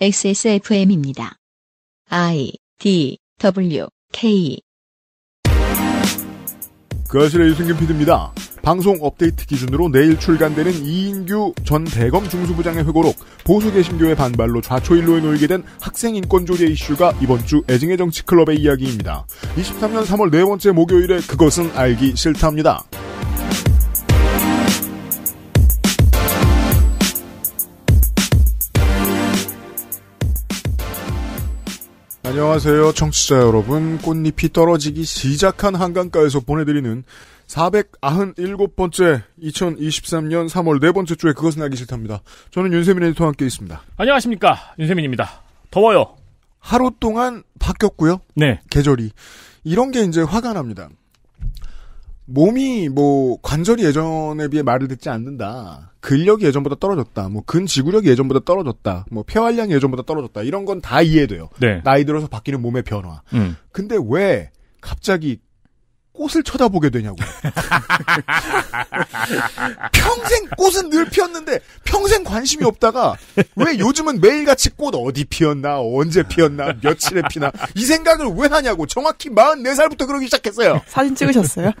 XSFM입니다. I D W K 그 아실의 유승균 PD입니다. 방송 업데이트 기준으로 내일 출간되는 이인규 전 대검 중수부장의 회고록 보수 개신교의 반발로 좌초일로에 놀게 된 학생 인권 조제 이슈가 이번 주 애증의 정치 클럽의 이야기입니다. 23년 3월 네 번째 목요일에 그것은 알기 싫답니다. 안녕하세요, 청취자 여러분. 꽃잎이 떨어지기 시작한 한강가에서 보내드리는 497번째 2023년 3월 네 번째 주에 그것은 하기 싫답니다. 저는 윤세민 에디터와 함께 있습니다. 안녕하십니까. 윤세민입니다. 더워요. 하루 동안 바뀌었고요. 네. 계절이. 이런 게 이제 화가 납니다. 몸이 뭐 관절이 예전에 비해 말을 듣지 않는다. 근력이 예전보다 떨어졌다. 뭐 근지구력이 예전보다 떨어졌다. 뭐 폐활량이 예전보다 떨어졌다. 이런 건 다 이해돼요. 네. 나이 들어서 바뀌는 몸의 변화. 음. 근데 왜 갑자기 꽃을 쳐다보게 되냐고. 평생 꽃은 늘 피었는데 평생 관심이 없다가 왜 요즘은 매일같이 꽃 어디 피었나 언제 피었나 며칠에 피나 이 생각을 왜 하냐고 정확히 44살부터 그러기 시작했어요. 사진 찍으셨어요?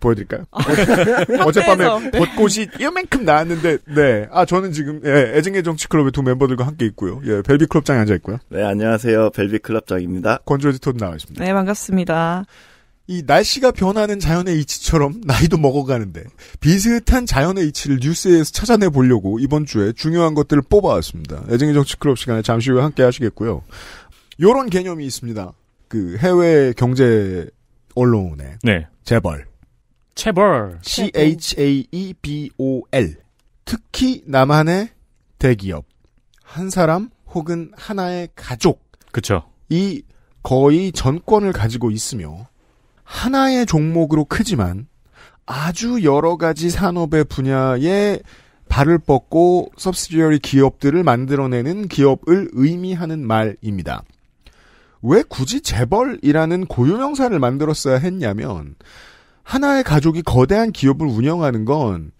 보여드릴까요? 아, 네. 어젯밤에 네. 벚꽃이 이만큼 나왔는데, 네. 아, 저는 지금, 예, 애증의 정치클럽의 두 멤버들과 함께 있고요. 예, 벨비클럽장에 앉아있고요. 네, 안녕하세요. 벨비클럽장입니다. 권주 에디터도 나와 있습니다. 네, 반갑습니다. 이 날씨가 변하는 자연의 이치처럼 나이도 먹어가는데 비슷한 자연의 이치를 뉴스에서 찾아내 보려고 이번 주에 중요한 것들을 뽑아왔습니다. 애증의 정치클럽 시간에 잠시 후에 함께 하시겠고요. 요런 개념이 있습니다. 그 해외 경제 언론에 네. 재벌 체벌. C-H-A-E-B-O-L. 특히 남한의 대기업. 한 사람 혹은 하나의 가족. 그쵸. 이 거의 전권을 가지고 있으며 하나의 종목으로 크지만 아주 여러 가지 산업의 분야에 발을 뻗고 서브시디어 기업들을 만들어내는 기업을 의미하는 말입니다. 왜 굳이 재벌이라는 고유명사를 만들었어야 했냐면 하나의 가족이 거대한 기업을 운영하는 건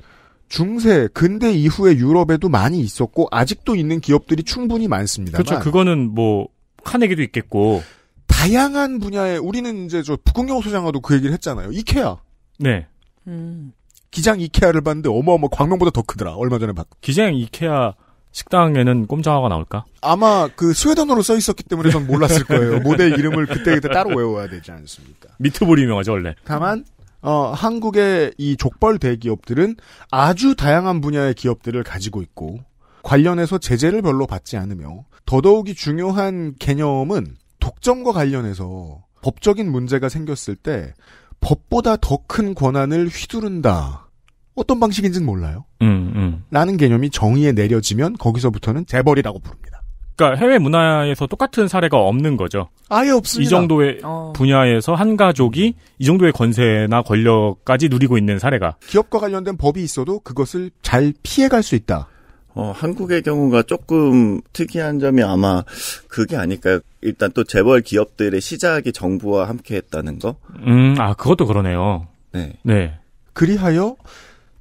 중세, 근대 이후의 유럽에도 많이 있었고 아직도 있는 기업들이 충분히 많습니다. 그렇죠. 그거는 뭐 카네기도 있겠고 다양한 분야에 우리는 이제 저북극여 소장과도 그 얘기를 했잖아요. 이케아. 네. 음. 기장 이케아를 봤는데 어마어마 광명보다 더 크더라. 얼마 전에 봤. 기장 이케아 식당에는 꼼장어가 나올까? 아마 그 스웨덴어로 써 있었기 때문에 전 몰랐을 거예요. 모델 이름을 그때 그때 따로 외워야 되지 않습니까? 미트볼이 유명하죠 원래. 다만 어, 한국의 이 족벌 대기업들은 아주 다양한 분야의 기업들을 가지고 있고 관련해서 제재를 별로 받지 않으며 더더욱이 중요한 개념은 독점과 관련해서 법적인 문제가 생겼을 때 법보다 더 큰 권한을 휘두른다. 어떤 방식인지는 몰라요. 음, 음. 라는 개념이 정의에 내려지면 거기서부터는 재벌이라고 부릅니다. 그러니까 해외 문화에서 똑같은 사례가 없는 거죠. 아예 없습니다. 이 정도의 어. 분야에서 한 가족이 이 정도의 권세나 권력까지 누리고 있는 사례가 기업과 관련된 법이 있어도 그것을 잘 피해갈 수 있다. 어, 한국의 경우가 조금 특이한 점이 아마 그게 아닐까요? 일단 또 재벌 기업들의 시작이 정부와 함께 했다는 거? 음, 아, 그것도 그러네요. 네. 네. 그리하여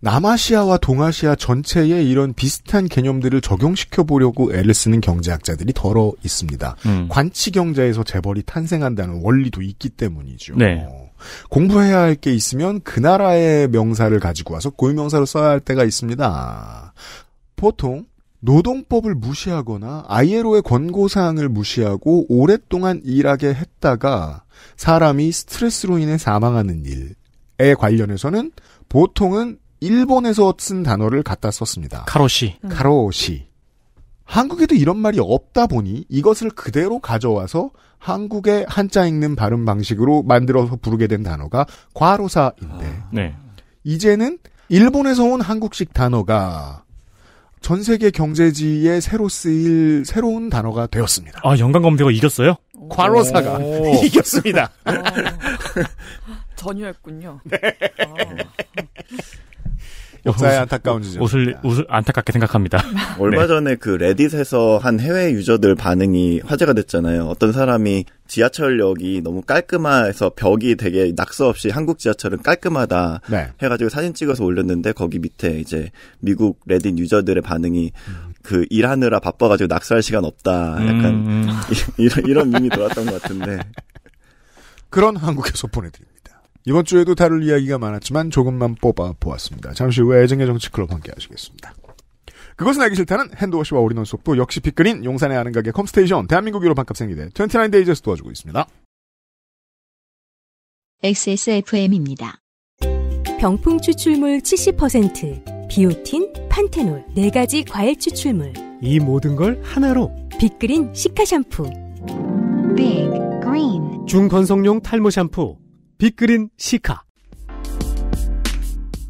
남아시아와 동아시아 전체에 이런 비슷한 개념들을 적용시켜 보려고 애를 쓰는 경제학자들이 더러 있습니다. 음. 관치 경제에서 재벌이 탄생한다는 원리도 있기 때문이죠. 네. 어. 공부해야 할 게 있으면 그 나라의 명사를 가지고 와서 고유 명사를 써야 할 때가 있습니다. 보통 노동법을 무시하거나 ILO의 권고사항을 무시하고 오랫동안 일하게 했다가 사람이 스트레스로 인해 사망하는 일에 관련해서는 보통은 일본에서 쓴 단어를 갖다 썼습니다. 카로시. 음. 카로시. 한국에도 이런 말이 없다 보니 이것을 그대로 가져와서 한국의 한자 읽는 발음 방식으로 만들어서 부르게 된 단어가 과로사인데 아, 네. 이제는 일본에서 온 한국식 단어가 전 세계 경제지에 새로 쓰일 새로운 단어가 되었습니다. 아 연관 검색어 이겼어요? 과로사가 이겼습니다. 아. 전유했군요. 네. 아. 역사의 안타까운 지점. 웃을, 웃을, 네. 안타깝게 생각합니다. 네. 얼마 네. 전에 그 레딧에서 한 해외 유저들 반응이 화제가 됐잖아요. 어떤 사람이 지하철역이 너무 깔끔해서 벽이 되게 낙서 없이 한국 지하철은 깔끔하다 네. 해가지고 사진 찍어서 올렸는데 거기 밑에 이제 미국 레딧 유저들의 반응이 음. 그 일하느라 바빠가지고 낙서할 시간 없다. 약간 음. 이런 이런 밈이 돌았던 것 같은데 그런 한국에서 보내드립니다. 이번 주에도 다룰 이야기가 많았지만 조금만 뽑아 보았습니다. 잠시 후에 애정의 정치클럽 함께 하시겠습니다. 그것은 알기 싫다는 핸드워시와 올인원 속도 역시 피크린 용산에 아는 가게 컴스테이션 대한민국 유로 반값 생리대 29데이즈에서 도와주고 있습니다. XSFM입니다. 병풍 추출물 70%, 비오틴, 판테놀 4가지 과일 추출물 이 모든 걸 하나로 빅그린 시카 샴푸 빅 그린 중건성용 탈모 샴푸 빅그린 시카.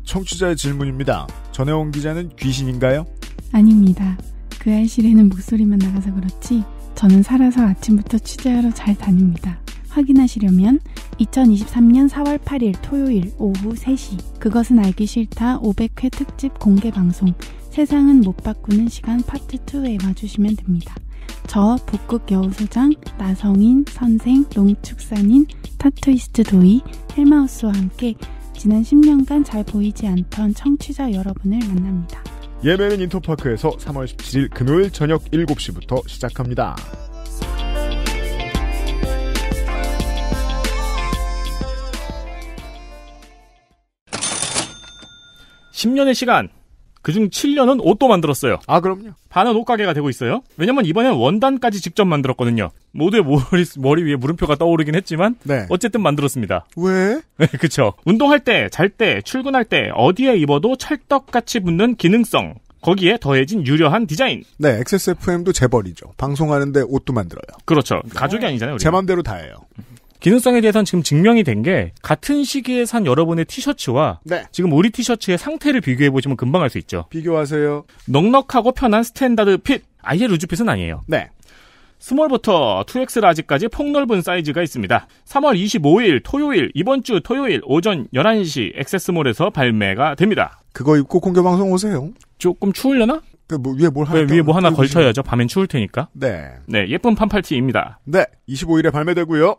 청취자의 질문입니다. 전혜원 기자는 귀신인가요? 아닙니다. 그 알실에는 목소리만 나가서 그렇지 저는 살아서 아침부터 취재하러 잘 다닙니다. 확인하시려면 2023년 4월 8일 토요일 오후 3시 그것은 알기 싫다 500회 특집 공개 방송 세상은 못 바꾸는 시간 파트 2에 와주시면 됩니다. 저 북극 여우소장, 나성인, 선생, 농축산인, 타투이스트 도이, 헬마우스와 함께 지난 10년간 잘 보이지 않던 청취자 여러분을 만납니다. 예매는 인터파크에서 3월 17일 금요일 저녁 7시부터 시작합니다. 1 0년의 시간 그중 7년은 옷도 만들었어요. 아, 그럼요. 반은 옷가게가 되고 있어요. 왜냐면 이번엔 원단까지 직접 만들었거든요. 모두의 머리, 머리 위에 물음표가 떠오르긴 했지만 네. 어쨌든 만들었습니다. 왜? 네, 그쵸. 운동할 때, 잘 때, 출근할 때 어디에 입어도 찰떡같이 붙는 기능성. 거기에 더해진 유려한 디자인. 네, XSFM도 재벌이죠. 방송하는데 옷도 만들어요. 그렇죠. 가족이 네. 아니잖아요. 우리가. 제 맘대로 다 해요. 기능성에 대해서는 지금 증명이 된 게 같은 시기에 산 여러분의 티셔츠와 네. 지금 우리 티셔츠의 상태를 비교해 보시면 금방 알 수 있죠. 비교하세요. 넉넉하고 편한 스탠다드 핏. 아예 루즈핏은 아니에요. 네. 스몰부터 2X 라지까지 폭넓은 사이즈가 있습니다. 3월 25일 토요일 이번 주 토요일 오전 11시 액세스몰에서 발매가 됩니다. 그거 입고 공개 방송 오세요. 조금 추울려나? 그뭐 위에 뭘 하나 위에 뭐 하나 걸쳐야죠. 밤엔 추울 테니까. 네. 네, 예쁜 반팔티입니다. 네. 25일에 발매되고요.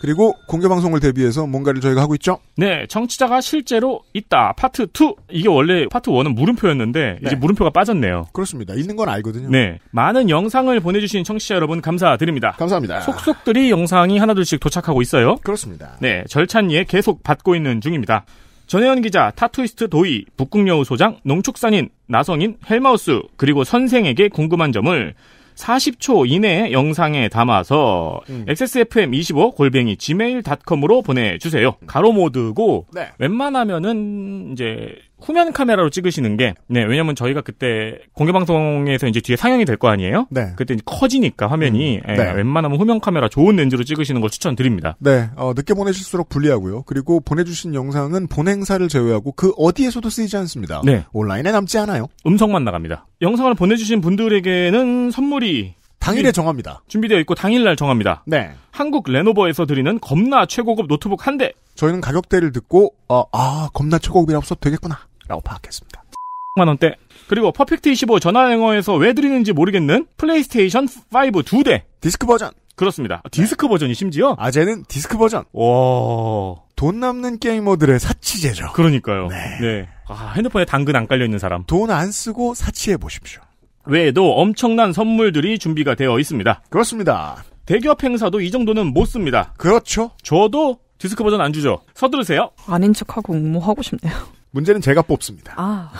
그리고 공개 방송을 대비해서 뭔가를 저희가 하고 있죠? 네, 청취자가 실제로 있다. 파트 2. 이게 원래 파트 1은 물음표였는데 네. 이제 물음표가 빠졌네요. 그렇습니다. 있는 건 알거든요. 네. 많은 영상을 보내 주신 청취자 여러분 감사드립니다. 감사합니다. 속속들이 영상이 하나둘씩 도착하고 있어요. 그렇습니다. 네, 절찬리에 계속 받고 있는 중입니다. 전혜연 기자, 타투이스트 도희, 북극여우 소장, 농축산인, 나성인, 헬마우스, 그리고 선생에게 궁금한 점을 40초 이내 에 영상에 담아서 음. XSFM25 골뱅이 gmail.com으로 보내주세요. 가로 모드고 네. 웬만하면은 이제 후면 카메라로 찍으시는 게, 네, 왜냐면 저희가 그때 공개방송에서 이제 뒤에 상영이 될 거 아니에요? 네. 그때 커지니까 화면이, 음, 예, 네. 예, 웬만하면 후면 카메라 좋은 렌즈로 찍으시는 걸 추천드립니다. 네, 어, 늦게 보내실수록 불리하고요. 그리고 보내주신 영상은 본행사를 제외하고 그 어디에서도 쓰이지 않습니다. 네. 온라인에 남지 않아요. 음성만 나갑니다. 영상을 보내주신 분들에게는 선물이 당일에 정합니다. 준비되어 있고 당일날 정합니다. 네. 한국 레노버에서 드리는 겁나 최고급 노트북 한 대. 저희는 가격대를 듣고 어, 아 겁나 최고급이라고 써도 되겠구나. 라고 파악했습니다. 1 0 만원대. 그리고 퍼펙트25 전화영어에서 왜 드리는지 모르겠는 플레이스테이션 5 두 대. 디스크 버전. 그렇습니다. 아, 디스크 버전이 심지어. 아재는 디스크 버전. 와. 돈 남는 게이머들의 사치제죠. 그러니까요. 네. 네. 아, 핸드폰에 당근 안 깔려있는 사람. 돈 안 쓰고 사치해 보십시오. 외에도 엄청난 선물들이 준비가 되어 있습니다. 그렇습니다. 대기업 행사도 이 정도는 못 씁니다. 그렇죠. 저도 디스크 버전 안 주죠. 서두르세요. 아닌 척하고 응모하고 싶네요. 문제는 제가 뽑습니다. 아.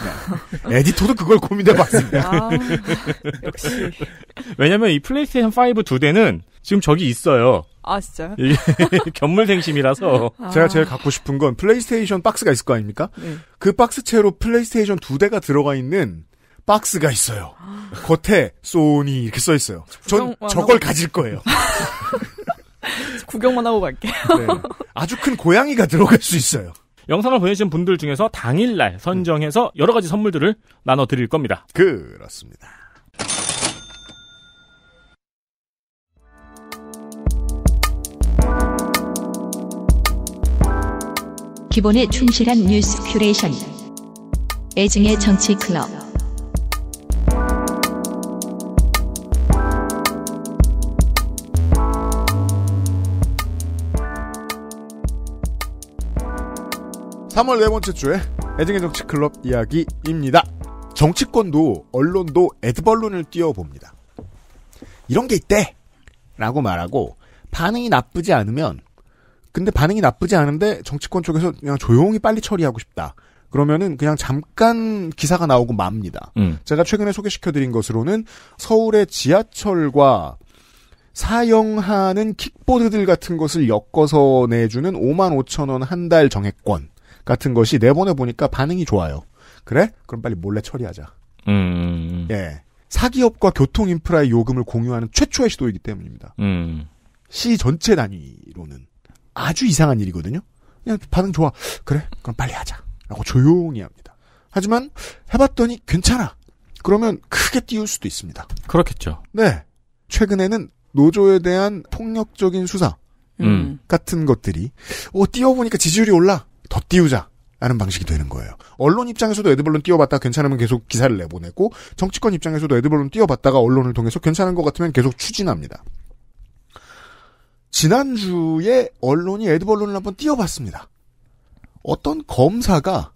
네. 에디터도 그걸 고민해봤습니다. 아, 역시. 왜냐면 이 플레이스테이션 5 두 대는 지금 저기 있어요. 아진짜 예. 견물생심이라서 아. 제가 제일 갖고 싶은 건 플레이스테이션 박스가 있을 거 아닙니까? 네. 그 박스채로 플레이스테이션 두 대가 들어가 있는 박스가 있어요. 아. 겉에 소니 이렇게 써 있어요. 전 저걸 하고... 가질 거예요. 구경만 하고 갈게요. 네. 아주 큰 고양이가 들어갈 수 있어요. 영상을 보내주신 분들 중에서 당일날 선정해서 음. 여러 가지 선물들을 나눠드릴 겁니다. 그렇습니다. 기본에 충실한 뉴스 큐레이션. 애증의 정치 클럽. 3월 네 번째 주에 애증의 정치 클럽 이야기입니다. 정치권도 언론도 에드벌룬을 띄워봅니다. 이런 게 있대! 라고 말하고 반응이 나쁘지 않으면 근데 반응이 나쁘지 않은데 정치권 쪽에서 그냥 조용히 빨리 처리하고 싶다. 그러면은 그냥 잠깐 기사가 나오고 맙니다. 음. 제가 최근에 소개시켜드린 것으로는 서울의 지하철과 사용하는 킥보드들 같은 것을 엮어서 내주는 5만 5천 원 한 달 정액권. 같은 것이 내보내 보니까 반응이 좋아요. 그래? 그럼 빨리 몰래 처리하자. 음, 음, 음. 예. 사기업과 교통 인프라의 요금을 공유하는 최초의 시도이기 때문입니다. 음. 시 전체 단위로는 아주 이상한 일이거든요. 그냥 반응 좋아. 그래? 그럼 빨리 하자. 라고 조용히 합니다. 하지만 해봤더니 괜찮아. 그러면 크게 띄울 수도 있습니다. 그렇겠죠. 네. 최근에는 노조에 대한 폭력적인 수사 음. 음. 같은 것들이 어 띄워보니까 지지율이 올라. 더 띄우자라는 방식이 되는 거예요. 언론 입장에서도 에드벌론 띄워봤다 괜찮으면 계속 기사를 내보내고 정치권 입장에서도 에드벌론 띄워봤다가 언론을 통해서 괜찮은 것 같으면 계속 추진합니다. 지난주에 언론이 에드벌론을 한번 띄워봤습니다. 어떤 검사가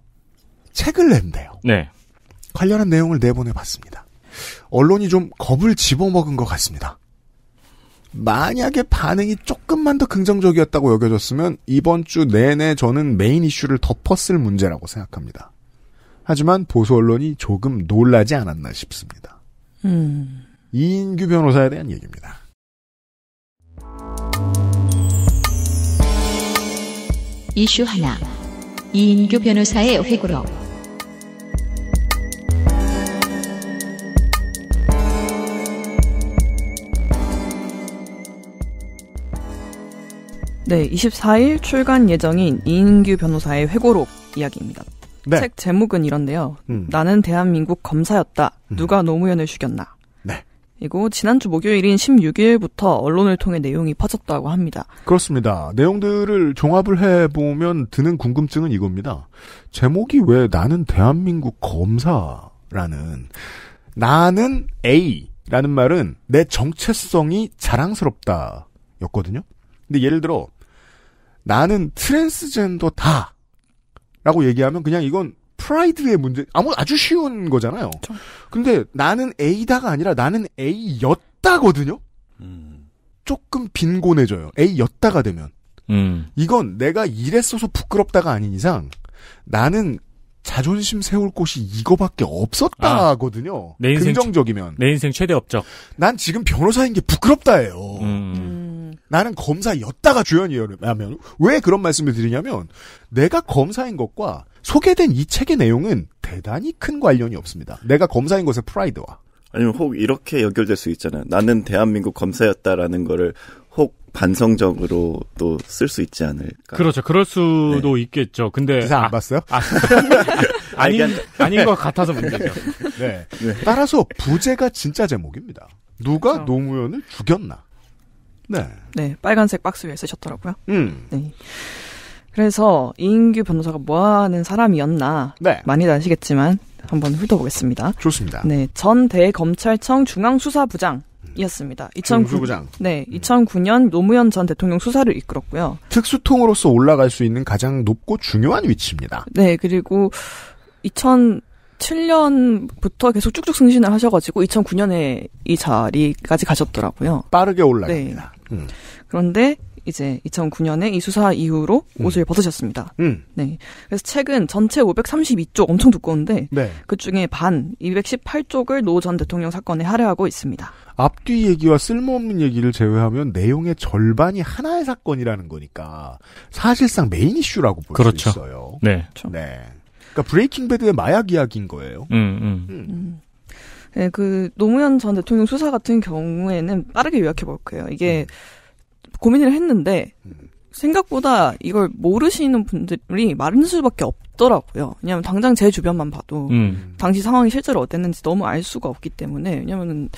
책을 낸대요. 네. 관련한 내용을 내보내봤습니다. 언론이 좀 겁을 집어먹은 것 같습니다. 만약에 반응이 조금만 더 긍정적이었다고 여겨졌으면 이번 주 내내 저는 메인 이슈를 덮었을 문제라고 생각합니다. 하지만 보수 언론이 조금 놀라지 않았나 싶습니다. 음. 이인규 변호사에 대한 얘기입니다. 이슈 하나. 이인규 변호사의 회고록. 네, 24일 출간 예정인 이인규 변호사의 회고록 이야기입니다. 네. 책 제목은 이런데요. 음. 나는 대한민국 검사였다. 음. 누가 노무현을 죽였나. 네. 그리고 지난주 목요일인 16일부터 언론을 통해 내용이 퍼졌다고 합니다. 그렇습니다. 내용들을 종합을 해보면 드는 궁금증은 이겁니다. 제목이 왜 나는 대한민국 검사라는, 나는 A 라는 말은 내 정체성이 자랑스럽다 였거든요. 근데 예를 들어, 나는 트랜스젠더 다 라고 얘기하면 그냥 이건 프라이드의 문제 아무 아주 쉬운 거잖아요. 근데 나는 A다가 아니라 나는 A였다거든요. 음. 조금 빈곤해져요. A였다가 되면 음. 이건 내가 이랬어서 부끄럽다가 아닌 이상 나는 자존심 세울 곳이 이거밖에 없었다거든요. 아, 긍정적이면 내 인생 최대 업적. 난 지금 변호사인 게 부끄럽다예요. 음. 나는 검사였다가 주연이라면 왜 그런 말씀을 드리냐면 내가 검사인 것과 소개된 이 책의 내용은 대단히 큰 관련이 없습니다. 내가 검사인 것의 프라이드와 아니면 혹 이렇게 연결될 수 있잖아요. 나는 대한민국 검사였다라는 거를 혹 반성적으로 또 쓸 수 있지 않을까. 그렇죠. 그럴 수도 네. 있겠죠. 근데 기사 안 아, 봤어요? 아, 아닌 그러니까 아닌 것 같아서 문제죠. 네. 네. 따라서 부제가 진짜 제목입니다. 누가 그렇죠. 노무현을 죽였나? 네. 네, 빨간색 박스 위에 쓰셨더라고요. 음. 네. 그래서 이인규 변호사가 뭐 하는 사람이었나 네. 많이 아시겠지만 한번 훑어보겠습니다. 좋습니다. 네, 전 대검찰청 중앙수사부장 이었습니다. 2 0 0장 네, 2009년 음. 노무현 전 대통령 수사를 이끌었고요. 특수통으로서 올라갈 수 있는 가장 높고 중요한 위치입니다. 네, 그리고 2007년부터 계속 쭉쭉 승진을 하셔가지고 2009년에 이 자리까지 가셨더라고요. 빠르게 올라갑니다. 네. 음. 그런데 이제 2009년에 이 수사 이후로 옷을 음. 벗으셨습니다. 음. 네. 그래서 책은 전체 532쪽 엄청 두꺼운데 네. 그 중에 반 218쪽을 노 전 대통령 사건에 할애하고 있습니다. 앞뒤 얘기와 쓸모없는 얘기를 제외하면 내용의 절반이 하나의 사건이라는 거니까 사실상 메인 이슈라고 볼수 그렇죠. 있어요. 네. 그렇죠. 네. 그러니까 브레이킹 배드의 마약 이야기인 거예요. 음, 음. 음. 음. 네, 그 노무현 전 대통령 수사 같은 경우에는 빠르게 요약해 볼게요. 이게 음. 고민을 했는데 음. 생각보다 이걸 모르시는 분들이 많은 수밖에 없더라고요. 왜냐하면 당장 제 주변만 봐도 음. 당시 상황이 실제로 어땠는지 너무 알 수가 없기 때문에 왜냐하면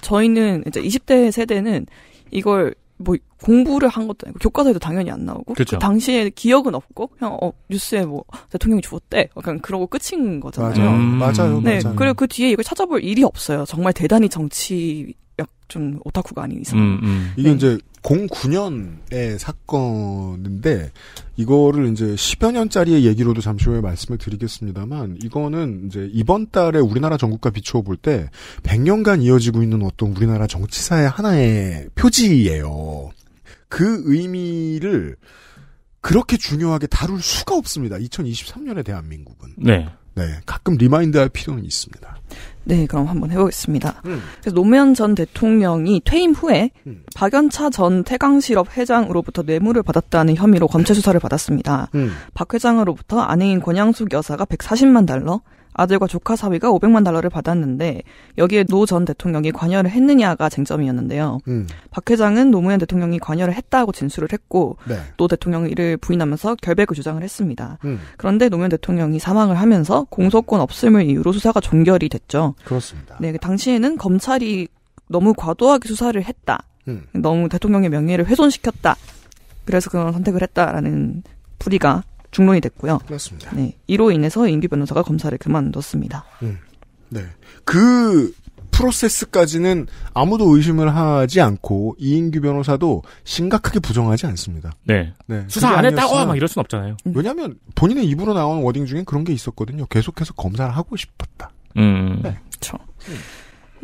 저희는 이제 20대 세대는 이걸 뭐 공부를 한 것도 아니고 교과서에도 당연히 안 나오고 그렇죠. 그 당시에 기억은 없고 그냥 어 뉴스에 뭐 대통령이 죽었대 약간 그러고 끝인 거잖아요. 맞아요. 음. 맞아요. 네, 맞아요. 그리고 그 뒤에 이걸 찾아볼 일이 없어요. 정말 대단히 정치 좀 오타쿠가 아닌 이상. 음, 음. 이게 네. 이제 09년의 사건인데 이거를 이제 10여 년짜리의 얘기로도 잠시 후에 말씀을 드리겠습니다만 이거는 이제 이번 달에 우리나라 전국과 비추어 볼 때 100년간 이어지고 있는 어떤 우리나라 정치사의 하나의 표지예요. 그 의미를 그렇게 중요하게 다룰 수가 없습니다. 2023년의 대한민국은. 네. 네. 가끔 리마인드 할 필요는 있습니다. 네, 그럼 한번 해보겠습니다. 음. 그래서 노무현 전 대통령이 퇴임 후에 음. 박연차 전 태강실업 회장으로부터 뇌물을 받았다는 혐의로 검찰 수사를 받았습니다. 음. 박 회장으로부터 아내인 권양숙 여사가 140만 달러, 아들과 조카 사위가 500만 달러를 받았는데 여기에 노 전 대통령이 관여를 했느냐가 쟁점이었는데요. 음. 박 회장은 노무현 대통령이 관여를 했다고 진술을 했고 네. 노 대통령이 이를 부인하면서 결백을 주장을 했습니다. 음. 그런데 노무현 대통령이 사망을 하면서 공소권 없음을 이유로 수사가 종결이 됐죠. 그렇습니다. 네, 그 당시에는 검찰이 너무 과도하게 수사를 했다. 음. 너무 대통령의 명예를 훼손시켰다. 그래서 그런 선택을 했다라는 불의가 중론이 됐고요. 맞습니다. 네, 이로 인해서 임기 변호사가 검사를 그만뒀습니다. 음. 네. 그 프로세스까지는 아무도 의심을 하지 않고 이인규 변호사도 심각하게 부정하지 않습니다. 네. 네. 수사 안 했다고 막 이럴 순 없잖아요. 음. 왜냐하면 본인의 입으로 나온 워딩 중에 그런 게 있었거든요. 계속해서 검사를 하고 싶었다. 음. 네. 그렇죠. 음.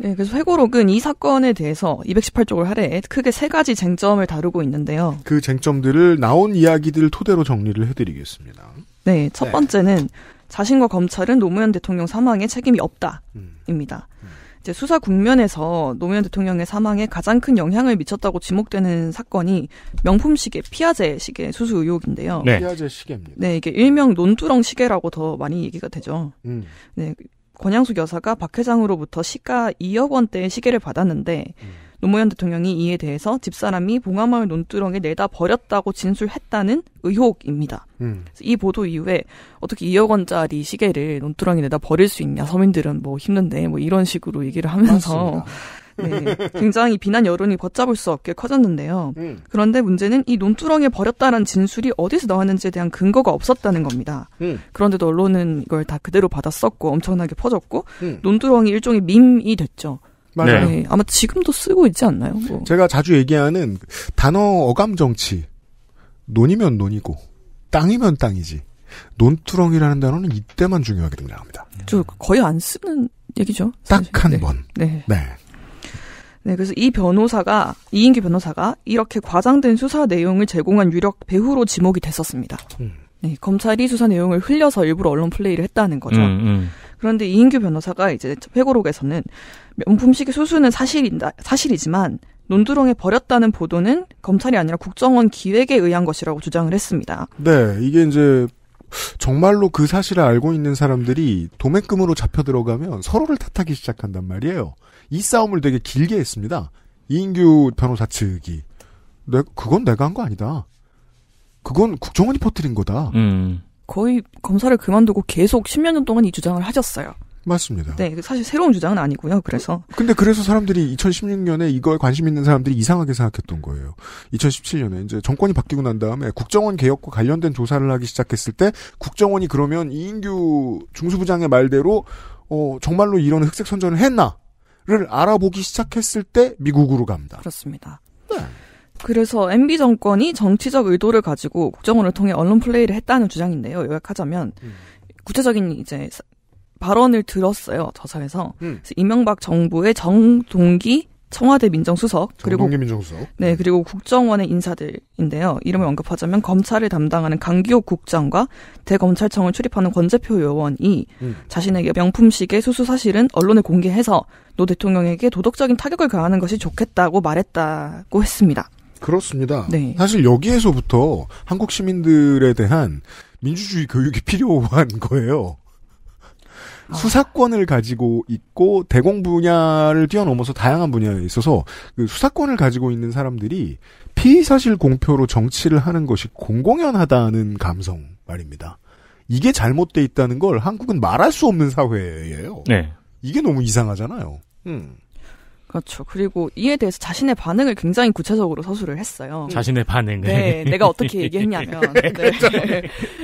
네, 그래서 회고록은 이 사건에 대해서 218쪽을 할애해 크게 세 가지 쟁점을 다루고 있는데요. 그 쟁점들을 나온 이야기들 토대로 정리를 해드리겠습니다. 네, 첫 네. 번째는 자신과 검찰은 노무현 대통령 사망에 책임이 없다입니다. 음. 음. 이제 수사 국면에서 노무현 대통령의 사망에 가장 큰 영향을 미쳤다고 지목되는 사건이 명품 시계 피아제 시계 수수 의혹인데요. 네. 피아제 시계입니다. 네, 이게 일명 논두렁 시계라고 더 많이 얘기가 되죠. 음. 네, 권양숙 여사가 박 회장으로부터 시가 2억 원대의 시계를 받았는데 음. 노무현 대통령이 이에 대해서 집사람이 봉화마을 논두렁에 내다 버렸다고 진술했다는 의혹입니다. 음. 이 보도 이후에 어떻게 2억 원짜리 시계를 논두렁에 내다 버릴 수 있냐 서민들은 뭐 힘든데 뭐 이런 식으로 얘기를 하면서 맞습니다. 네, 음. 굉장히 비난 여론이 걷잡을 수 없게 커졌는데요. 음. 그런데 문제는 이 논두렁에 버렸다는 진술이 어디서 나왔는지에 대한 근거가 없었다는 겁니다. 음. 그런데도 언론은 이걸 다 그대로 받았었고 엄청나게 퍼졌고 음. 논두렁이 일종의 밈이 됐죠. 맞아요. 네, 아마 지금도 쓰고 있지 않나요? 뭐. 제가 자주 얘기하는 단어 어감 정치. 논이면 논이고 땅이면 땅이지. 논두렁이라는 단어는 이때만 중요하게 등장합니다. 저 거의 안 쓰는 얘기죠. 딱한 네. 번. 네. 네. 네, 그래서 이 변호사가 이인규 변호사가 이렇게 과장된 수사 내용을 제공한 유력 배후로 지목이 됐었습니다. 음. 네, 검찰이 수사 내용을 흘려서 일부러 언론 플레이를 했다는 거죠. 음, 음. 그런데 이인규 변호사가 이제 회고록에서는 명품식의 수수는 사실인다, 사실이지만 논두렁에 버렸다는 보도는 검찰이 아니라 국정원 기획에 의한 것이라고 주장을 했습니다. 네, 이게 이제 정말로 그 사실을 알고 있는 사람들이 도매금으로 잡혀 들어가면 서로를 탓하기 시작한단 말이에요. 이 싸움을 되게 길게 했습니다. 이인규 변호사 측이 내, 그건 내가 한 거 아니다. 그건 국정원이 퍼뜨린 거다. 음. 거의 검사를 그만두고 계속 10몇 년 동안 이 주장을 하셨어요. 맞습니다. 네, 그 사실 새로운 주장은 아니고요. 그래서 그, 근데 그래서 사람들이 2016년에 이걸 관심 있는 사람들이 이상하게 생각했던 거예요. 2017년에 이제 정권이 바뀌고 난 다음에 국정원 개혁과 관련된 조사를 하기 시작했을 때 국정원이 그러면 이인규 중수부장의 말대로 어 정말로 이런 흑색 선전을 했나? 를 알아보기 시작했을 때 미국으로 갑니다. 그렇습니다. 네. 그래서 MB 정권이 정치적 의도를 가지고 국정원을 통해 언론 플레이를 했다는 주장인데요. 요약하자면 음. 구체적인 이제 발언을 들었어요. 저서에서 음. 이명박 정부의 정동기 청와대 민정수석 그리고 민정수석. 네, 네 그리고 국정원의 인사들인데요. 이름을 언급하자면 검찰을 담당하는 강기옥 국장과 대검찰청을 출입하는 권재표 요원이 음. 자신에게 명품 식의 수수 사실은 언론에 공개해서 노 대통령에게 도덕적인 타격을 가하는 것이 좋겠다고 말했다고 했습니다. 그렇습니다. 네. 사실 여기에서부터 한국 시민들에 대한 민주주의 교육이 필요한 거예요. 어. 수사권을 가지고 있고 대공 분야를 뛰어넘어서 다양한 분야에 있어서 그 수사권을 가지고 있는 사람들이 피의 사실 공표로 정치를 하는 것이 공공연하다는 감성 말입니다. 이게 잘못돼 있다는 걸 한국은 말할 수 없는 사회예요. 네. 이게 너무 이상하잖아요. 음. 그렇죠. 그리고 이에 대해서 자신의 반응을 굉장히 구체적으로 서술을 했어요. 자신의 반응을. 네, 내가 어떻게 얘기했냐면. 네, 네,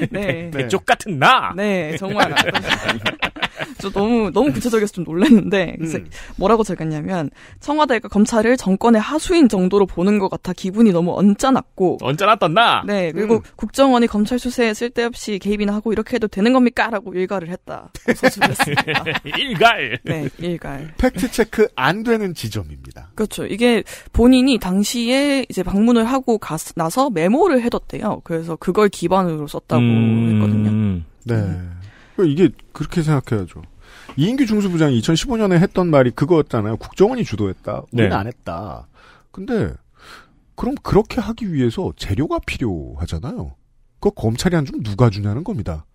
네. 네. 네. 같은 나. 네, 정말. 저 너무 너무 구체적이어서 좀 놀랐는데 음. 뭐라고 적었냐면 청와대가 검찰을 정권의 하수인 정도로 보는 것 같아 기분이 너무 언짢았고 언짢았던다. 네 그리고 음. 국정원이 검찰 수사에 쓸데없이 개입이나 하고 이렇게 해도 되는 겁니까?라고 일갈을 했다. 소수했습니다. 일갈. 네 일갈. 팩트 체크 안 되는 지점입니다. 그렇죠. 이게 본인이 당시에 이제 방문을 하고 갔, 나서 메모를 해뒀대요. 그래서 그걸 기반으로 썼다고 음... 했거든요. 네. 음. 이게 그렇게 생각해야죠. 이인규 중수부장이 2015년에 했던 말이 그거였잖아요. 국정원이 주도했다. 우리는 네. 안 했다. 근데 그럼 그렇게 하기 위해서 재료가 필요하잖아요. 그거 검찰이 안 주면 누가 주냐는 겁니다.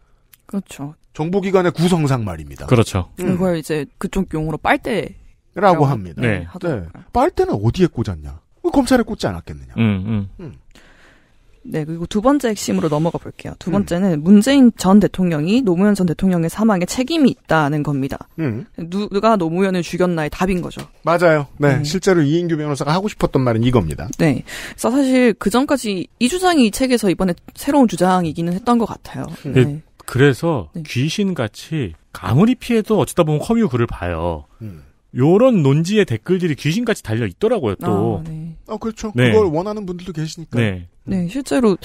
그렇죠. 정보기관의 구성상 말입니다. 그렇죠. 이걸 음. 이제 그쪽 용어로 빨대라고 합니다. 네. 네. 빨대는 어디에 꽂았냐? 검찰에 꽂지 않았겠느냐? 음, 음. 음. 네, 그리고 두 번째 핵심으로 넘어가 볼게요. 두 음. 번째는 음. 문재인 전 대통령이 노무현 전 대통령의 사망에 책임이 있다는 겁니다. 음. 누가 노무현을 죽였나의 답인 거죠. 맞아요. 네, 음. 실제로 이인규 변호사가 하고 싶었던 말은 이겁니다. 네, 그래서 사실 그 전까지 이 주장이 이 책에서 이번에 새로운 주장이기는 했던 것 같아요. 음. 네. 예, 네. 그래서 귀신같이 아무리 피해도 어쩌다 보면 커뮤 글을 봐요. 음. 요런 논지의 댓글들이 귀신같이 달려 있더라고요, 또. 아, 네. 어, 그렇죠. 네. 그걸 원하는 분들도 계시니까. 네. 네, 실제로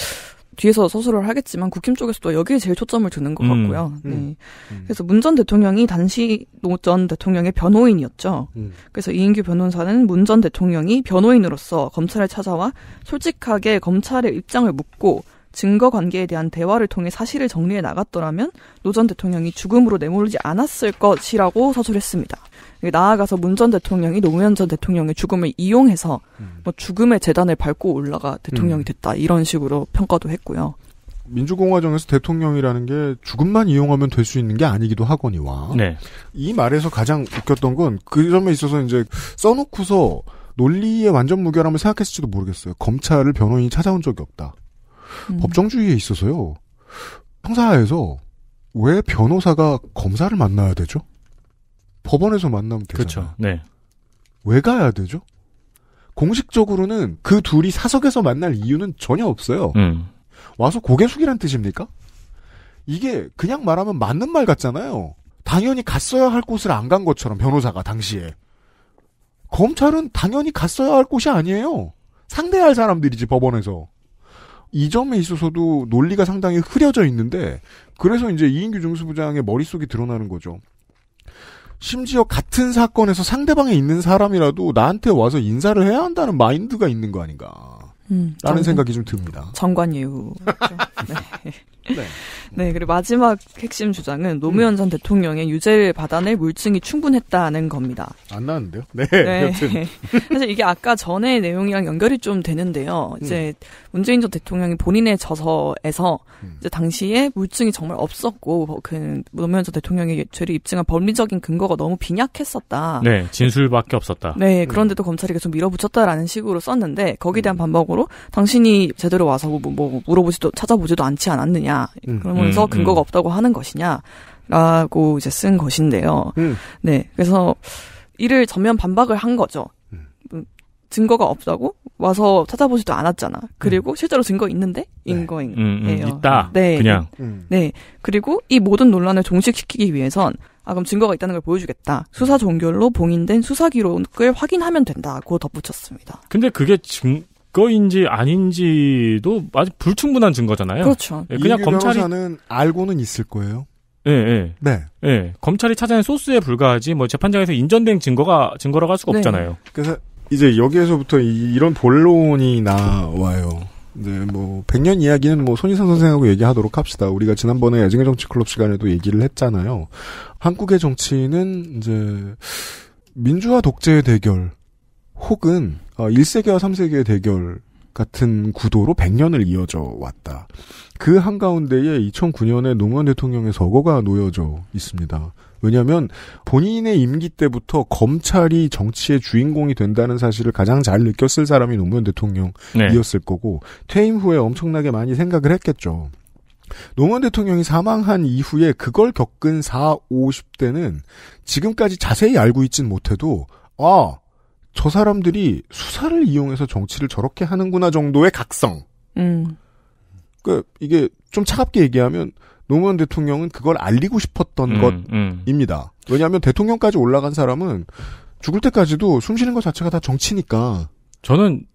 뒤에서 서술을 하겠지만 국힘 쪽에서도 여기에 제일 초점을 두는 것 음, 같고요. 음. 네. 음, 그래서 문 전 대통령이 당시노 전 대통령의 변호인이었죠. 음. 그래서 이인규 변호사는 문 전 대통령이 변호인으로서 검찰에 찾아와 솔직하게 검찰의 입장을 묻고 증거 관계에 대한 대화를 통해 사실을 정리해 나갔더라면 노 전 대통령이 죽음으로 내몰리지 않았을 것이라고 서술했습니다. 나아가서 문 전 대통령이 노무현 전 대통령의 죽음을 이용해서 음. 뭐 죽음의 재단을 밟고 올라가 대통령이 음. 됐다 이런 식으로 평가도 했고요. 민주공화정에서 대통령이라는 게 죽음만 이용하면 될 수 있는 게 아니기도 하거니와 네. 이 말에서 가장 웃겼던 건 그 점에 있어서 이제 써놓고서 논리의 완전 무결함을 생각했을지도 모르겠어요. 검찰을 변호인이 찾아온 적이 없다. 음. 법정주의에 있어서요. 형사에서 왜 변호사가 검사를 만나야 되죠? 법원에서 만나면 되잖아요. 그렇죠. 네. 왜 가야 되죠? 공식적으로는 그 둘이 사석에서 만날 이유는 전혀 없어요. 음. 와서 고개 숙이란 뜻입니까? 이게 그냥 말하면 맞는 말 같잖아요. 당연히 갔어야 할 곳을 안 간 것처럼 변호사가 당시에 검찰은 당연히 갔어야 할 곳이 아니에요. 상대할 사람들이지 법원에서. 이 점에 있어서도 논리가 상당히 흐려져 있는데 그래서 이제 이인규 중수부장의 머릿속이 드러나는 거죠. 심지어 같은 사건에서 상대방에 있는 사람이라도 나한테 와서 인사를 해야 한다는 마인드가 있는 거 아닌가. 음, 라는 정, 생각이 좀 듭니다. 정관예우. 네. 네. 네, 그리고 마지막 핵심 주장은 노무현 전 음. 대통령의 유죄를 받아낼 물증이 충분했다는 겁니다. 안 나왔는데요? 네. 네. 사실 이게 아까 전에 내용이랑 연결이 좀 되는데요. 이제 음. 문재인 전 대통령이 본인의 저서에서 음. 이제 당시에 물증이 정말 없었고 그 노무현 전 대통령의 죄를 입증한 법리적인 근거가 너무 빈약했었다. 네, 진술밖에 없었다. 네, 음. 그런데도 음. 검찰이 계속 밀어붙였다라는 식으로 썼는데 거기에 대한 음. 반박으로 당신이 제대로 와서 뭐, 뭐 물어보지도 찾아보지도 않지 않았느냐. 그런 하면서 음, 음, 근거가 음. 없다고 하는 것이냐라고 이제 쓴 것인데요. 음. 네, 그래서 이를 전면 반박을 한 거죠. 음. 음, 증거가 없다고 와서 찾아보지도 않았잖아. 그리고 실제로 증거 있는데 인거인 네. 거예 있다. 네, 네. 그냥. 네, 그리고 이 모든 논란을 종식시키기 위해선 아 그럼 증거가 있다는 걸 보여주겠다. 수사 종결로 봉인된 수사 기록을 확인하면 된다고 덧붙였습니다. 근데 그게 증 거인지 아닌지도 아직 불충분한 증거잖아요. 그렇죠. 예, 그냥 검찰이 는 알고는 있을 거예요. 예, 예. 네. 예. 검찰이 찾아낸 소스에 불과하지 뭐 재판장에서 인정된 증거가 증거라고 할 수가 네. 없잖아요. 그래서 이제 여기에서부터 이, 런 본론이 나와요. 네, 뭐, 백년 이야기는 뭐, 손희상 선생하고 얘기하도록 합시다. 우리가 지난번에 야징의 정치 클럽 시간에도 얘기를 했잖아요. 한국의 정치는 이제, 민주화 독재의 대결, 혹은 어, 1세기와 3세기의 대결 같은 구도로 100년을 이어져 왔다. 그 한가운데에 2009년에 노무현 대통령의 서거가 놓여져 있습니다. 왜냐하면 본인의 임기 때부터 검찰이 정치의 주인공이 된다는 사실을 가장 잘 느꼈을 사람이 노무현 대통령이었을 네. 거고 퇴임 후에 엄청나게 많이 생각을 했겠죠. 노무현 대통령이 사망한 이후에 그걸 겪은 4, 50대는 지금까지 자세히 알고 있진 못해도 아저 사람들이 수사를 이용해서 정치를 저렇게 하는구나 정도의 각성. 음. 그 이게 좀 차갑게 얘기하면 노무현 대통령은 그걸 알리고 싶었던 음, 것입니다. 음. 왜냐하면 대통령까지 올라간 사람은 죽을 때까지도 숨 쉬는 것 자체가 다 정치니까. 저는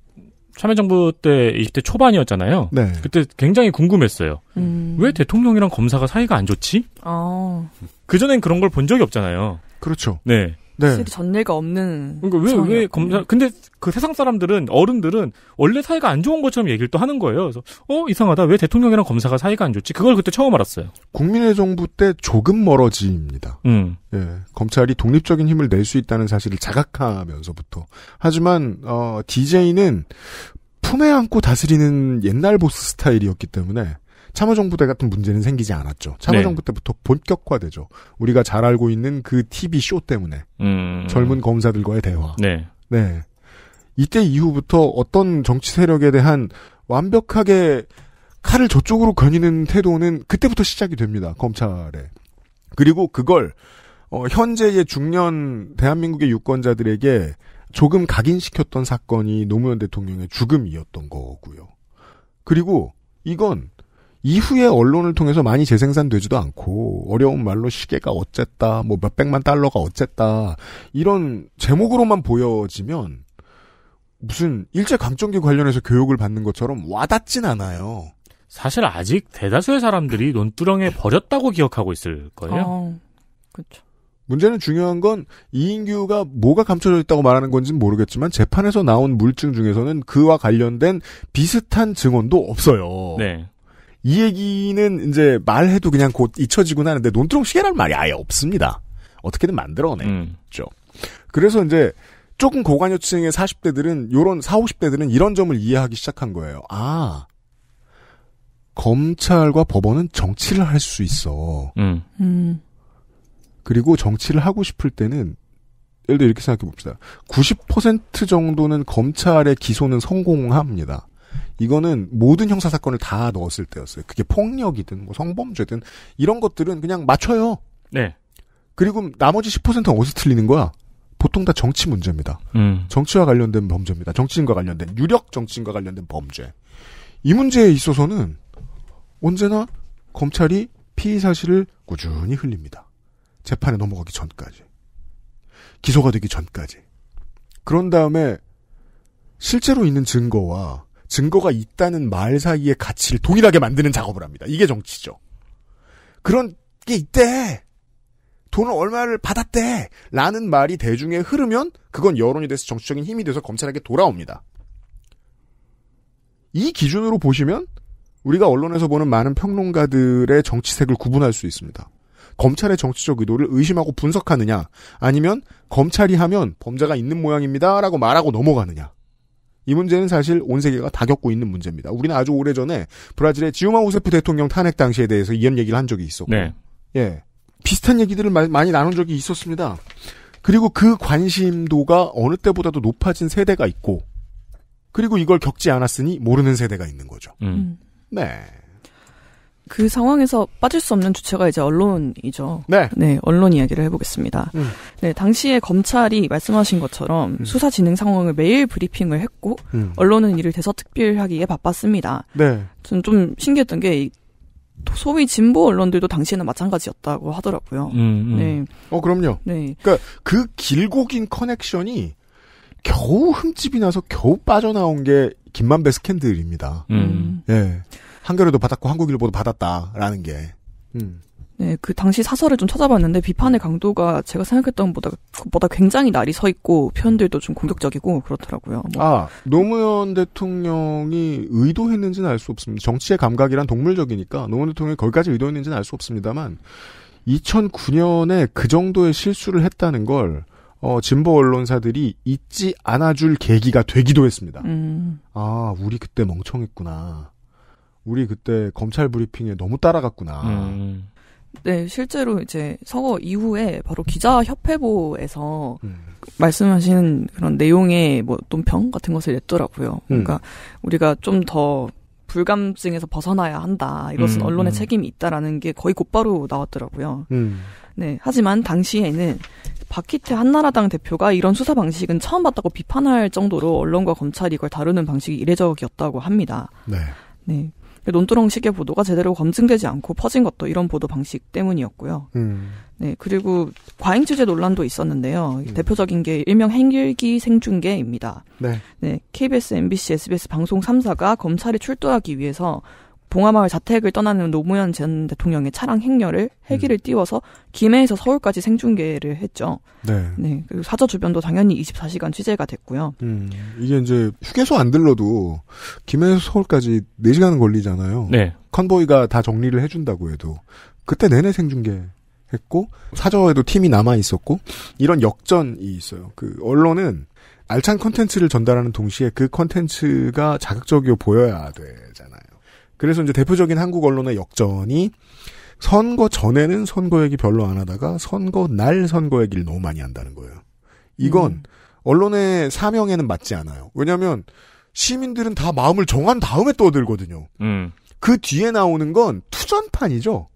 참여정부 때 20대 초반이었잖아요. 네. 그때 굉장히 궁금했어요. 음. 왜 대통령이랑 검사가 사이가 안 좋지? 아. 그전엔 그런 걸 본 적이 없잖아요. 그렇죠. 네. 네. 전례가 없는. 그러니까 왜, 왜 검사, 근데 그 세상 사람들은, 어른들은 원래 사이가 안 좋은 것처럼 얘기를 또 하는 거예요. 그래서, 어, 이상하다. 왜 대통령이랑 검사가 사이가 안 좋지? 그걸 그때 처음 알았어요. 국민의 정부 때 조금 멀어입니다 음. 예. 검찰이 독립적인 힘을 낼 수 있다는 사실을 자각하면서부터. 하지만, 어, DJ는 품에 안고 다스리는 옛날 보스 스타일이었기 때문에 참여정부 때 같은 문제는 생기지 않았죠. 참여정부 네. 때부터 본격화되죠. 우리가 잘 알고 있는 그 TV 쇼 때문에 음... 젊은 검사들과의 대화. 네. 네. 이때 이후부터 어떤 정치 세력에 대한 완벽하게 칼을 저쪽으로 겨니는 태도는 그때부터 시작이 됩니다. 검찰에. 그리고 그걸 어, 현재의 중년 대한민국의 유권자들에게 조금 각인시켰던 사건이 노무현 대통령의 죽음이었던 거고요. 그리고 이건 이후에 언론을 통해서 많이 재생산되지도 않고 어려운 말로 시계가 어쨌다 뭐 몇백만 달러가 어쨌다 이런 제목으로만 보여지면 무슨 일제 강점기 관련해서 교육을 받는 것처럼 와닿진 않아요. 사실 아직 대다수의 사람들이 논두렁에 버렸다고 기억하고 있을 거예요. 어, 그렇죠. 문제는 중요한 건 이인규가 뭐가 감춰져 있다고 말하는 건지는 모르겠지만 재판에서 나온 물증 중에서는 그와 관련된 비슷한 증언도 없어요. 네. 이 얘기는 이제 말해도 그냥 곧 잊혀지곤 하는데 논두렁 시계라 말이 아예 없습니다. 어떻게든 만들어내죠. 음. 그래서 이제 조금 고관여층의 40대들은 요런 40, 50대들은 이런 점을 이해하기 시작한 거예요. 아 검찰과 법원은 정치를 할 수 있어. 음. 음. 그리고 정치를 하고 싶을 때는 예를 들어 이렇게 생각해 봅시다. 90% 정도는 검찰의 기소는 성공합니다. 이거는 모든 형사 사건을 다 넣었을 때였어요. 그게 폭력이든 뭐 성범죄든 이런 것들은 그냥 맞춰요. 네. 그리고 나머지 10%는 어디서 틀리는 거야? 보통 다 정치 문제입니다. 음. 정치와 관련된 범죄입니다. 정치인과 관련된 유력 정치인과 관련된 범죄. 이 문제에 있어서는 언제나 검찰이 피의 사실을 꾸준히 흘립니다. 재판에 넘어가기 전까지. 기소가 되기 전까지. 그런 다음에 실제로 있는 증거와 증거가 있다는 말사이의 가치를 동일하게 만드는 작업을 합니다. 이게 정치죠. 그런 게 있대. 돈을 얼마를 받았대. 라는 말이 대중에 흐르면 그건 여론이 돼서 정치적인 힘이 돼서 검찰에게 돌아옵니다. 이 기준으로 보시면 우리가 언론에서 보는 많은 평론가들의 정치색을 구분할 수 있습니다. 검찰의 정치적 의도를 의심하고 분석하느냐, 아니면 검찰이 하면 범죄가 있는 모양입니다라고 말하고 넘어가느냐. 이 문제는 사실 온 세계가 다 겪고 있는 문제입니다. 우리는 아주 오래 전에 브라질의 지우마 우세프 대통령 탄핵 당시에 대해서 이런 얘기를 한 적이 있었고, 네. 예, 비슷한 얘기들을 많이 나눈 적이 있었습니다. 그리고 그 관심도가 어느 때보다도 높아진 세대가 있고, 그리고 이걸 겪지 않았으니 모르는 세대가 있는 거죠. 음. 네. 그 상황에서 빠질 수 없는 주체가 이제 언론이죠. 네. 네, 언론 이야기를 해보겠습니다. 음. 네, 당시에 검찰이 말씀하신 것처럼 음. 수사 진행 상황을 매일 브리핑을 했고, 음. 언론은 이를 대서특필하기에 바빴습니다. 네. 저는 좀 신기했던 게, 소위 진보 언론들도 당시에는 마찬가지였다고 하더라고요. 음, 음. 네. 어, 그럼요. 네. 그니까 그 길고 긴 커넥션이 겨우 흠집이 나서 겨우 빠져나온 게 김만배 스캔들입니다. 음. 음. 예. 한겨레도 받았고 한국일보도 받았다라는 게. 음. 네, 그 당시 사설을 좀 찾아봤는데 비판의 강도가 제가 생각했던 것 보다 보다 굉장히 날이 서 있고 표현들도 좀 공격적이고 그렇더라고요. 뭐. 아 노무현 대통령이 의도했는지는 알 수 없습니다. 정치의 감각이란 동물적이니까 노무현 대통령이 거기까지 의도했는지는 알 수 없습니다만 2009년에 그 정도의 실수를 했다는 걸 어, 진보 언론사들이 잊지 않아줄 계기가 되기도 했습니다. 음. 아, 우리 그때 멍청했구나. 우리 그때 검찰 브리핑에 너무 따라갔구나. 음. 네, 실제로 이제 서거 이후에 바로 기자 협회보에서 음. 말씀하시는 그런 내용의 뭐 논평 같은 것을 냈더라고요. 음. 그러니까 우리가 좀 더 불감증에서 벗어나야 한다. 이것은 음, 언론의 음. 책임이 있다라는 게 거의 곧바로 나왔더라고요. 음. 네, 하지만 당시에는 박희태 한나라당 대표가 이런 수사 방식은 처음 봤다고 비판할 정도로 언론과 검찰이 이걸 다루는 방식이 이례적이었다고 합니다. 네. 네. 논두렁 식의 보도가 제대로 검증되지 않고 퍼진 것도 이런 보도 방식 때문이었고요. 음. 네, 그리고 과잉 취재 논란도 있었는데요. 음. 대표적인 게 일명 행길기 생중계입니다. 네. 네, KBS, MBC, SBS 방송 3사가 검찰이 출두하기 위해서 봉화마을 자택을 떠나는 노무현 전 대통령의 차량 행렬을 헬기를 음. 띄워서 김해에서 서울까지 생중계를 했죠. 네. 네. 그리고 사저 주변도 당연히 24시간 취재가 됐고요. 음, 이게 이제 휴게소 안 들러도 김해에서 서울까지 4시간 은 걸리잖아요. 네. 컨보이가 다 정리를 해준다고 해도 그때 내내 생중계. 했고 사저에도 팀이 남아 있었고 이런 역전이 있어요. 그 언론은 알찬 컨텐츠를 전달하는 동시에 그 컨텐츠가 자극적이어 보여야 되잖아요. 그래서 이제 대표적인 한국 언론의 역전이 선거 전에는 선거 얘기 별로 안 하다가 선거 날 선거 얘기를 너무 많이 한다는 거예요. 이건 음. 언론의 사명에는 맞지 않아요. 왜냐하면 시민들은 다 마음을 정한 다음에 떠들거든요. 음. 그 뒤에 나오는 건 투전판이죠.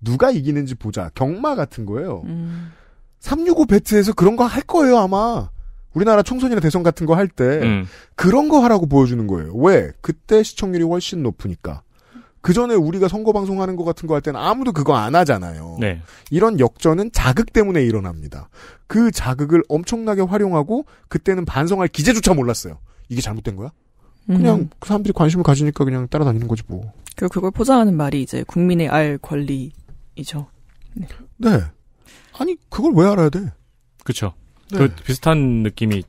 누가 이기는지 보자. 경마 같은 거예요. 음. 365 배트에서 그런 거 할 거예요, 아마. 우리나라 총선이나 대선 같은 거 할 때. 음. 그런 거 하라고 보여주는 거예요. 왜? 그때 시청률이 훨씬 높으니까. 그 전에 우리가 선거 방송하는 것 같은 거 할 때는 아무도 그거 안 하잖아요. 네. 이런 역전은 자극 때문에 일어납니다. 그 자극을 엄청나게 활용하고 그때는 반성할 기제조차 몰랐어요. 이게 잘못된 거야? 음. 그냥 그 사람들이 관심을 가지니까 그냥 따라다니는 거지 뭐. 그 그걸 포장하는 말이 이제 국민의 알 권리이죠. 네. 네. 아니 그걸 왜 알아야 돼? 그렇죠. 네. 그 비슷한 느낌이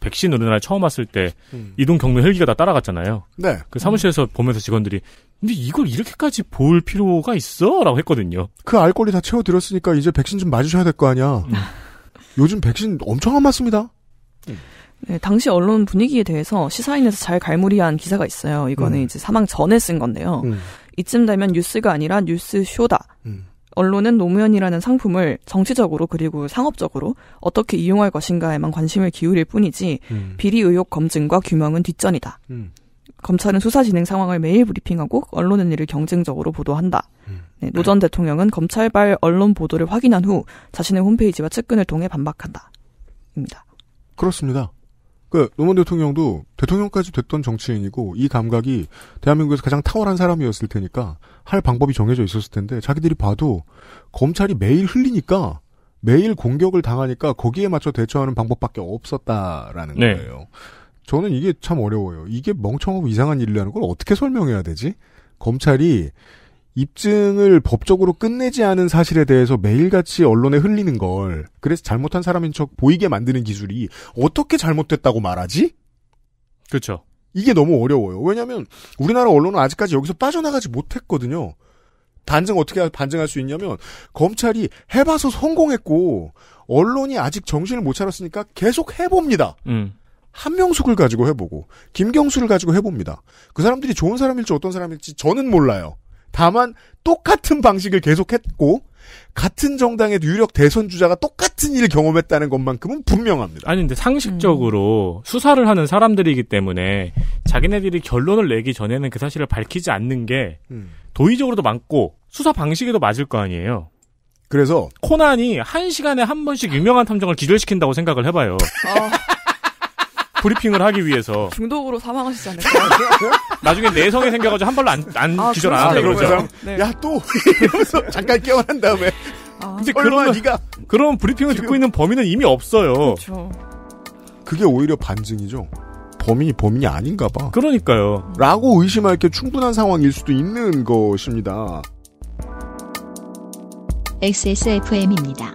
백신 우리나라 처음 왔을 때 음. 이동 경로 헬기가 다 따라갔잖아요. 네. 그 사무실에서 음. 보면서 직원들이 근데 이걸 이렇게까지 볼 필요가 있어라고 했거든요. 그 알 권리 다 채워 드렸으니까 이제 백신 좀 맞으셔야 될 거 아니야. 음. 요즘 백신 엄청 안 맞습니다. 네, 당시 언론 분위기에 대해서 시사인에서 잘 갈무리한 기사가 있어요. 이거는 음. 이제 사망 전에 쓴 건데요. 음. 이쯤 되면 뉴스가 아니라 뉴스 쇼다. 언론은 노무현이라는 상품을 정치적으로 그리고 상업적으로 어떻게 이용할 것인가에만 관심을 기울일 뿐이지 음. 비리 의혹 검증과 규명은 뒷전이다. 음. 검찰은 수사 진행 상황을 매일 브리핑하고 언론은 이를 경쟁적으로 보도한다. 음. 네, 노전 대통령은 검찰발 언론 보도를 확인한 후 자신의 홈페이지와 측근을 통해 반박한다. 입니다. 그렇습니다. 그 노무현 대통령도 대통령까지 됐던 정치인이고 이 감각이 대한민국에서 가장 탁월한 사람이었을 테니까 할 방법이 정해져 있었을 텐데 자기들이 봐도 검찰이 매일 흘리니까 매일 공격을 당하니까 거기에 맞춰 대처하는 방법밖에 없었다라는 네. 거예요. 저는 이게 참 어려워요. 이게 멍청하고 이상한 일이라는 걸 어떻게 설명해야 되지? 검찰이 입증을 법적으로 끝내지 않은 사실에 대해서 매일같이 언론에 흘리는 걸 그래서 잘못한 사람인 척 보이게 만드는 기술이 어떻게 잘못됐다고 말하지? 그렇죠. 이게 너무 어려워요. 왜냐하면 우리나라 언론은 아직까지 여기서 빠져나가지 못했거든요. 반증 어떻게 반증할 수 있냐면 검찰이 해봐서 성공했고 언론이 아직 정신을 못 차렸으니까 계속 해봅니다. 음. 한명숙을 가지고 해보고 김경수를 가지고 해봅니다. 그 사람들이 좋은 사람일지 어떤 사람일지 저는 몰라요. 다만 똑같은 방식을 계속했고 같은 정당의 유력 대선 주자가 똑같은 일을 경험했다는 것만큼은 분명합니다. 아니 근데 상식적으로 음. 수사를 하는 사람들이기 때문에 자기네들이 결론을 내기 전에는 그 사실을 밝히지 않는 게 음. 도의적으로도 많고 수사 방식에도 맞을 거 아니에요. 그래서 코난이 한 시간에 한 번씩 유명한 탐정을 기절시킨다고 생각을 해봐요. 어. 브리핑을 하기 위해서 중독으로 사망하시지 않을까? 나중에 내성이 생겨가지고 한 발로 안안 아, 기절 안 한다 그러죠. 네. 네. 야또 이러면서 잠깐 깨어난 다음에 아. 근데 그런 네가 그런 브리핑을 듣고 있는 범인은 이미 없어요. 그렇죠. 그게 오히려 반증이죠. 범인이 범인이 아닌가 봐. 그러니까요. 라고 의심할 게 충분한 상황일 수도 있는 것입니다. XSFM입니다.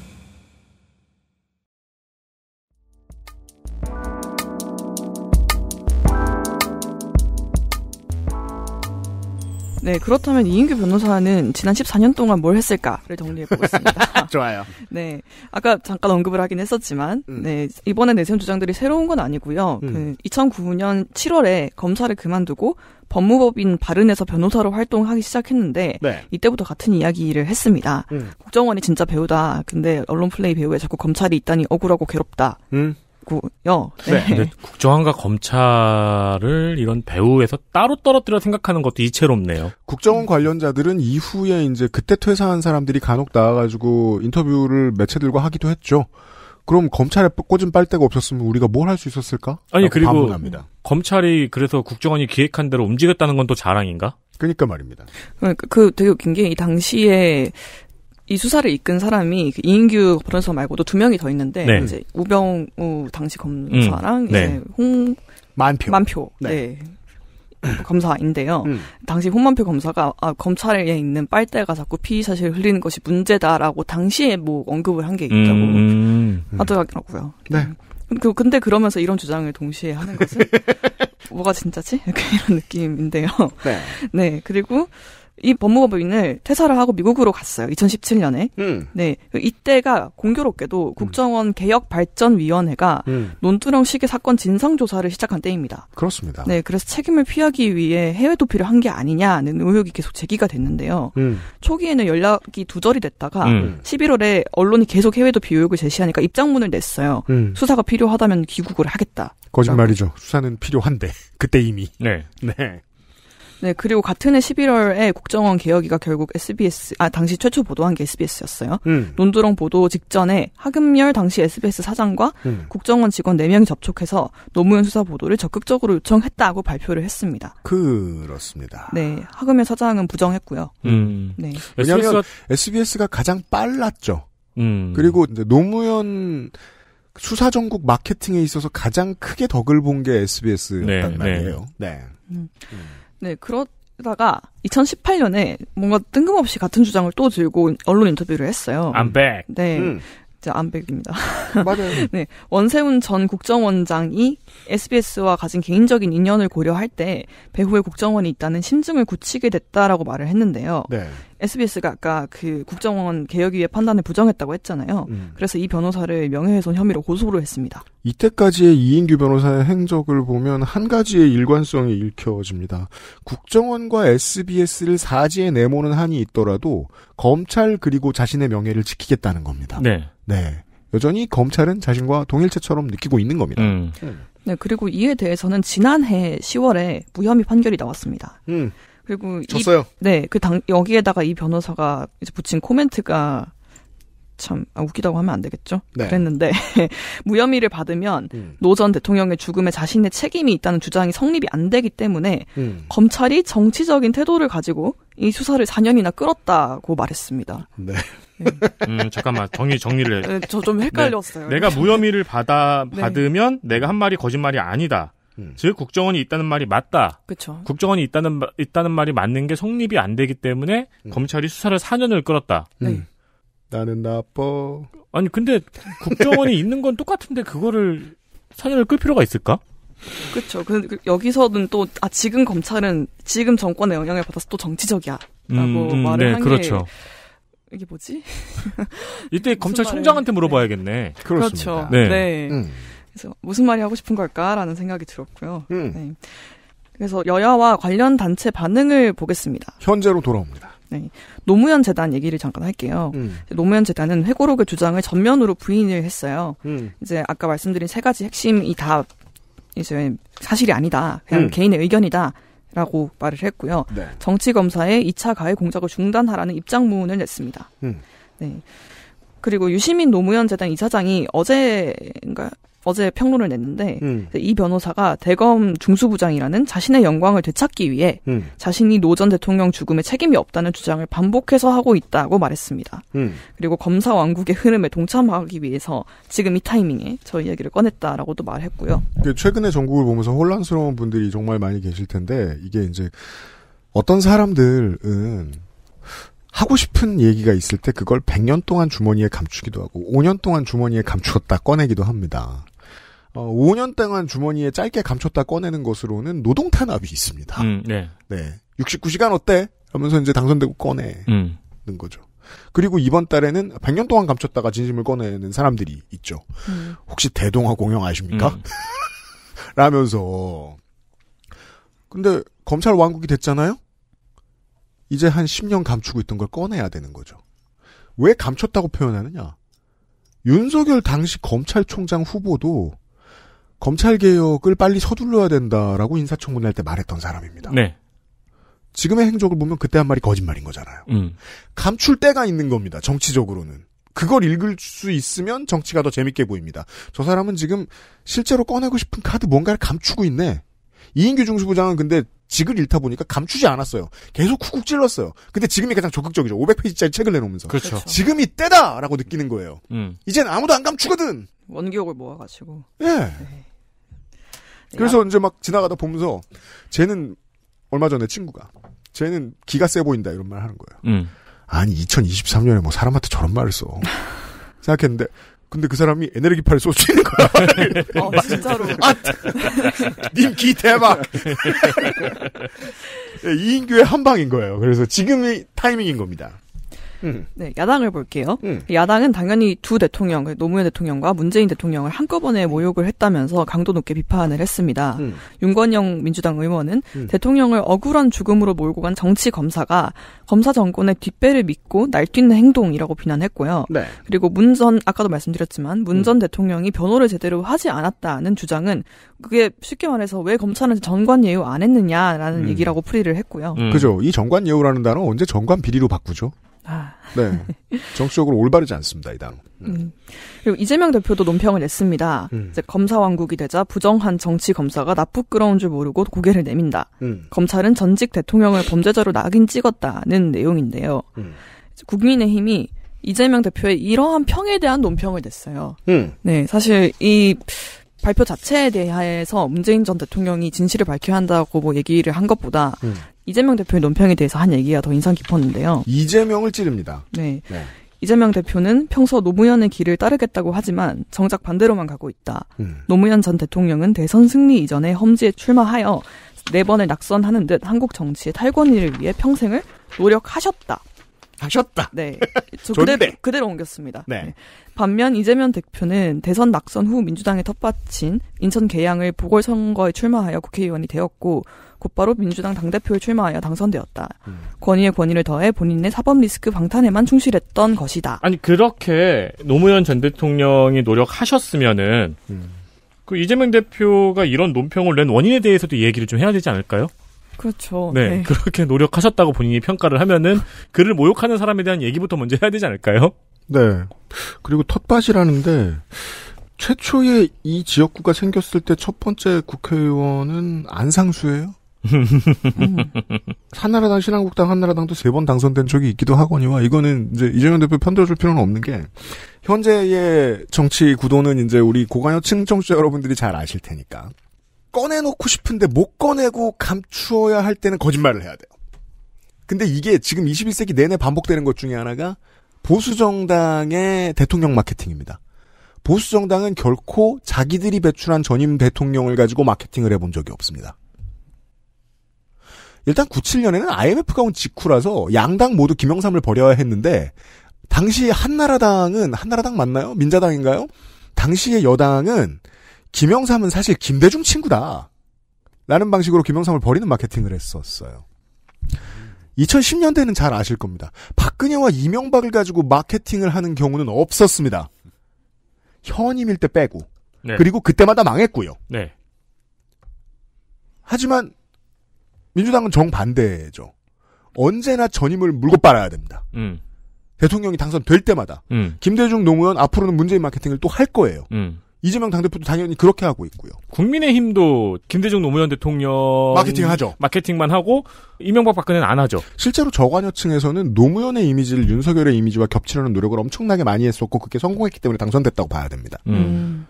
네, 그렇다면 이인규 변호사는 지난 14년 동안 뭘 했을까를 정리해 보겠습니다. 좋아요. 네, 아까 잠깐 언급을 하긴 했었지만, 음. 네 이번에 내세운 주장들이 새로운 건 아니고요. 음. 그 2009년 7월에 검사를 그만두고 법무법인 바른에서 변호사로 활동하기 시작했는데 네. 이때부터 같은 이야기를 했습니다. 음. 국정원이 진짜 배우다. 근데 언론 플레이 배우에 자꾸 검찰이 있다니 억울하고 괴롭다. 음. 있고요. 네. 네. 국정원과 검찰을 이런 배후에서 따로 떨어뜨려 생각하는 것도 이채롭네요. 국정원 관련자들은 이후에 이제 그때 퇴사한 사람들이 간혹 나와가지고 인터뷰를 매체들과 하기도 했죠. 그럼 검찰에 꽂은 빨대가 없었으면 우리가 뭘 할 수 있었을까? 아니 그리고 반문합니다. 검찰이 그래서 국정원이 기획한 대로 움직였다는 건 또 자랑인가? 그러니까 말입니다. 그, 그 되게 웃긴 게이 당시에 이 수사를 이끈 사람이 그 이인규 변호사 말고도 두 명이 더 있는데 네. 이제 우병우 당시 검사랑 음. 네. 이제 네. 홍 만표 만표 네. 네. 검사인데요. 음. 당시 홍만표 검사가 아, 검찰에 있는 빨대가 자꾸 피의 사실을 흘리는 것이 문제다라고 당시에 뭐 언급을 한 게 있다고 음. 음. 하더라고요. 네. 음. 그 근데 그러면서 이런 주장을 동시에 하는 것은 뭐가 진짜지? 이런 느낌인데요. 네. 네. 그리고 이 법무법인을 퇴사를 하고 미국으로 갔어요. 2017년에. 음. 네. 그 이때가 공교롭게도 음. 국정원 음. 개혁발전위원회가 음. 논두렁 시계 사건 진상조사를 시작한 때입니다. 그렇습니다. 네. 그래서 책임을 피하기 위해 해외 도피를 한 게 아니냐는 의혹이 계속 제기가 됐는데요. 음. 초기에는 연락이 두절이 됐다가 11월에 음. 언론이 계속 해외 도피 의혹을 제시하니까 입장문을 냈어요. 수사가 필요하다면 귀국을 하겠다. 거짓말이죠. 수사는 필요한데 그때 이미. 네. 네. 네, 그리고 같은 해 11월에 국정원 개혁위가 결국 SBS, 아, 당시 최초 보도한 게 SBS였어요. 음. 논두렁 보도 직전에 하금열 당시 SBS 사장과 음. 국정원 직원 4명이 접촉해서 노무현 수사 보도를 적극적으로 요청했다고 발표를 했습니다. 그렇습니다. 네, 하금열 사장은 부정했고요. 음. 네. 왜냐하면 SBS가 가장 빨랐죠. 음. 그리고 이제 노무현 수사전국 마케팅에 있어서 가장 크게 덕을 본 게 SBS였단 네, 네, 말이에요. 네. 네. 네, 그러다가 2018년에 뭔가 뜬금없이 같은 주장을 또 들고 언론 인터뷰를 했어요. I'm back. 네. 음. 자, 안백입니다. 맞아요. 네. 원세훈 전 국정원장이 SBS와 가진 개인적인 인연을 고려할 때 배후에 국정원이 있다는 심증을 굳히게 됐다라고 말을 했는데요. 네. SBS가 아까 그 국정원 개혁위의 판단을 부정했다고 했잖아요. 음. 그래서 이 변호사를 명예훼손 혐의로 고소를 했습니다. 이때까지의 이인규 변호사의 행적을 보면 한 가지의 일관성이 읽혀집니다. 국정원과 SBS를 사지에 내모는 한이 있더라도 검찰 그리고 자신의 명예를 지키겠다는 겁니다. 네. 네. 여전히 검찰은 자신과 동일체처럼 느끼고 있는 겁니다. 음. 음. 네, 그리고 이에 대해서는 지난해 10월에 무혐의 판결이 나왔습니다. 음. 그리고 졌어요. 이, 네, 그 당, 여기에다가 이 변호사가 이제 붙인 코멘트가 참 아, 웃기다고 하면 안 되겠죠. 네. 그랬는데 무혐의를 받으면 음. 노전 대통령의 죽음에 자신의 책임이 있다는 주장이 성립이 안 되기 때문에 음. 검찰이 정치적인 태도를 가지고 이 수사를 4년이나 끌었다고 말했습니다. 네. 네. 음, 잠깐만 정리 정리를 네, 저좀 헷갈렸어요. 네. 내가 네. 무혐의를 받아 받으면 내가 한 말이 거짓말이 아니다. 음. 즉 국정원이 있다는 말이 맞다. 그쵸. 국정원이 있다는 있다는 말이 맞는 게 성립이 안 되기 때문에 음. 검찰이 수사를 4년을 끌었다. 음. 네. 나는 나빠. 아니 근데 국정원이 있는 건 똑같은데 그거를 4년을 끌 필요가 있을까? 그렇죠. 그, 여기서는 또아 지금 검찰은 지금 정권의 영향을 받아서 또 정치적이야라고 음, 음, 말을 네, 한 그렇죠. 게 이게 뭐지? 이때 검찰총장한테 물어봐야겠네. 그렇습니다. 그렇죠. 네. 네. 음. 그래서 무슨 말이 하고 싶은 걸까라는 생각이 들었고요. 음. 네. 그래서 여야와 관련 단체 반응을 보겠습니다. 현재로 돌아옵니다. 네. 노무현 재단 얘기를 잠깐 할게요. 음. 노무현 재단은 회고록의 주장을 전면으로 부인을 했어요. 음. 이제 아까 말씀드린 세 가지 핵심이 다 이제 사실이 아니다. 그냥 음. 개인의 의견이다. 라고 말을 했고요. 네. 정치검사에 2차 가해 공작을 중단하라는 입장문을 냈습니다. 음. 네. 그리고 유시민 노무현 재단 이사장이 어제인가 어제 평론을 냈는데 음. 이 변호사가 대검 중수부장이라는 자신의 영광을 되찾기 위해 음. 자신이 노 전 대통령 죽음에 책임이 없다는 주장을 반복해서 하고 있다고 말했습니다. 음. 그리고 검사 왕국의 흐름에 동참하기 위해서 지금 이 타이밍에 저희 얘기를 꺼냈다라고도 말했고요. 그 최근에 전국을 보면서 혼란스러운 분들이 정말 많이 계실 텐데 이게 이제 어떤 사람들은 하고 싶은 얘기가 있을 때 그걸 100년 동안 주머니에 감추기도 하고 5년 동안 주머니에 감추었다 꺼내기도 합니다. 어, 5년 동안 주머니에 짧게 감췄다 꺼내는 것으로는 노동 탄압이 있습니다. 음, 네. 네. 69시간 어때? 하면서 이제 당선되고 음. 꺼내는 음. 거죠. 그리고 이번 달에는 100년 동안 감췄다가 진심을 꺼내는 사람들이 있죠. 음. 혹시 대동화 공영 아십니까? 음. 라면서. 근데 검찰 왕국이 됐잖아요? 이제 한 10년 감추고 있던 걸 꺼내야 되는 거죠. 왜 감췄다고 표현하느냐? 윤석열 당시 검찰총장 후보도 검찰 개혁을 빨리 서둘러야 된다라고 인사청문회 할때 말했던 사람입니다. 네. 지금의 행적을 보면 그때 한 말이 거짓말인 거잖아요. 음. 감출 때가 있는 겁니다. 정치적으로는. 그걸 읽을 수 있으면 정치가 더 재밌게 보입니다. 저 사람은 지금 실제로 꺼내고 싶은 카드 뭔가를 감추고 있네. 이인규 중수부장은 근데 직을 읽다 보니까 감추지 않았어요. 계속 쿡쿡 찔렀어요. 근데 지금이 가장 적극적이죠. 500페이지짜리 책을 내놓으면서. 그렇죠. 그렇죠. 지금이 때다라고 느끼는 거예요. 음. 이젠 아무도 안 감추거든. 원기옥을 모아가지고. 예. 네. 그래서 이제 막 지나가다 보면서 쟤는 얼마 전에 친구가 쟤는 기가 세 보인다 이런 말 하는 거예요. 음. 아니 2023년에 뭐 사람한테 저런 말을 써 생각했는데 근데 그 사람이 에너지파를 쏠수 있는 거야. 어, 진짜로. 아, 님기 대박. 예, 이인규의 한 방인 거예요. 그래서 지금이 타이밍인 겁니다. 음. 네, 야당을 볼게요. 음. 야당은 당연히 두 대통령, 노무현 대통령과 문재인 대통령을 한꺼번에 음. 모욕을 했다면서 강도 높게 비판을 했습니다. 음. 윤건영 민주당 의원은 음. 대통령을 억울한 죽음으로 몰고 간 정치 검사가 검사 정권의 뒷배를 믿고 날뛰는 행동이라고 비난했고요. 네. 그리고 문전 아까도 말씀드렸지만 문전 음. 대통령이 변호를 제대로 하지 않았다는 주장은 그게 쉽게 말해서 왜 검찰은 정관 예우 안 했느냐라는 얘기라고 풀이를 했고요. 그죠? 이 정관 예우라는 단어 언제 정관 비리로 바꾸죠? 아. 네. 정치적으로 올바르지 않습니다, 이 당. 음. 그리고 이재명 대표도 논평을 냈습니다. 음. 이제 검사왕국이 되자 부정한 정치 검사가 나쁘끄러운 줄 모르고 고개를 내민다. 음. 검찰은 전직 대통령을 범죄자로 낙인 찍었다는 내용인데요. 음. 국민의힘이 이재명 대표의 이러한 평에 대한 논평을 냈어요. 음. 네, 사실 이 발표 자체에 대해서 문재인 전 대통령이 진실을 밝혀야 한다고 뭐 얘기를 한 것보다 음. 이재명 대표의 논평에 대해서 한 얘기가 더 인상 깊었는데요. 이재명을 찌릅니다. 네. 네. 이재명 대표는 평소 노무현의 길을 따르겠다고 하지만 정작 반대로만 가고 있다. 음. 노무현 전 대통령은 대선 승리 이전에 험지에 출마하여 네 번을 낙선하는 듯 한국 정치의 탈권위를 위해 평생을 노력하셨다. 답하셨다 네. 저 그대로, 그대로 옮겼습니다. 네. 네. 반면 이재명 대표는 대선 낙선 후 민주당에 텃밭인 인천 계양을 보궐선거에 출마하여 국회의원이 되었고 곧바로 민주당 당대표에 출마하여 당선되었다. 음. 권위의 권위를 더해 본인의 사법 리스크 방탄에만 충실했던 것이다. 아니 그렇게 노무현 전 대통령이 노력하셨으면은 음. 그 이재명 대표가 이런 논평을 낸 원인에 대해서도 얘기를 좀 해야 되지 않을까요? 그렇죠. 네, 네. 그렇게 노력하셨다고 본인이 평가를 하면은 그를 모욕하는 사람에 대한 얘기부터 먼저 해야 되지 않을까요? 네. 그리고 텃밭이라는데 최초에 이 지역구가 생겼을 때 첫 번째 국회의원은 안상수예요. 음. 한나라당 신한국당 한나라당도 세 번 당선된 적이 있기도 하거니와 이거는 이제 이재명 대표 편들어줄 필요는 없는 게 현재의 정치 구도는 이제 우리 고관여층 정치자 여러분들이 잘 아실 테니까 꺼내놓고 싶은데 못 꺼내고 감추어야 할 때는 거짓말을 해야 돼요. 근데 이게 지금 21세기 내내 반복되는 것 중에 하나가 보수정당의 대통령 마케팅입니다. 보수정당은 결코 자기들이 배출한 전임 대통령을 가지고 마케팅을 해본 적이 없습니다. 일단 97년에는 IMF가 온 직후라서 양당 모두 김영삼을 버려야 했는데 당시 한나라당은 한나라당 맞나요? 민자당인가요? 당시의 여당은 김영삼은 사실 김대중 친구다. 라는 방식으로 김영삼을 버리는 마케팅을 했었어요. 2010년대는 잘 아실 겁니다. 박근혜와 이명박을 가지고 마케팅을 하는 경우는 없었습니다. 현임일 때 빼고. 네. 그리고 그때마다 망했고요. 네. 하지만 민주당은 정반대죠. 언제나 전임을 물고 빨아야 됩니다. 음. 대통령이 당선될 때마다 음. 김대중 노무현 앞으로는 문재인 마케팅을 또 할 거예요. 음. 이재명 당대표도 당연히 그렇게 하고 있고요. 국민의힘도 김대중 노무현 대통령 마케팅 하죠. 마케팅만 하고 이명박 박근혜는 안 하죠. 실제로 저관여층에서는 노무현의 이미지를 윤석열의 이미지와 겹치려는 노력을 엄청나게 많이 했었고 그게 성공했기 때문에 당선됐다고 봐야 됩니다. 음. 음.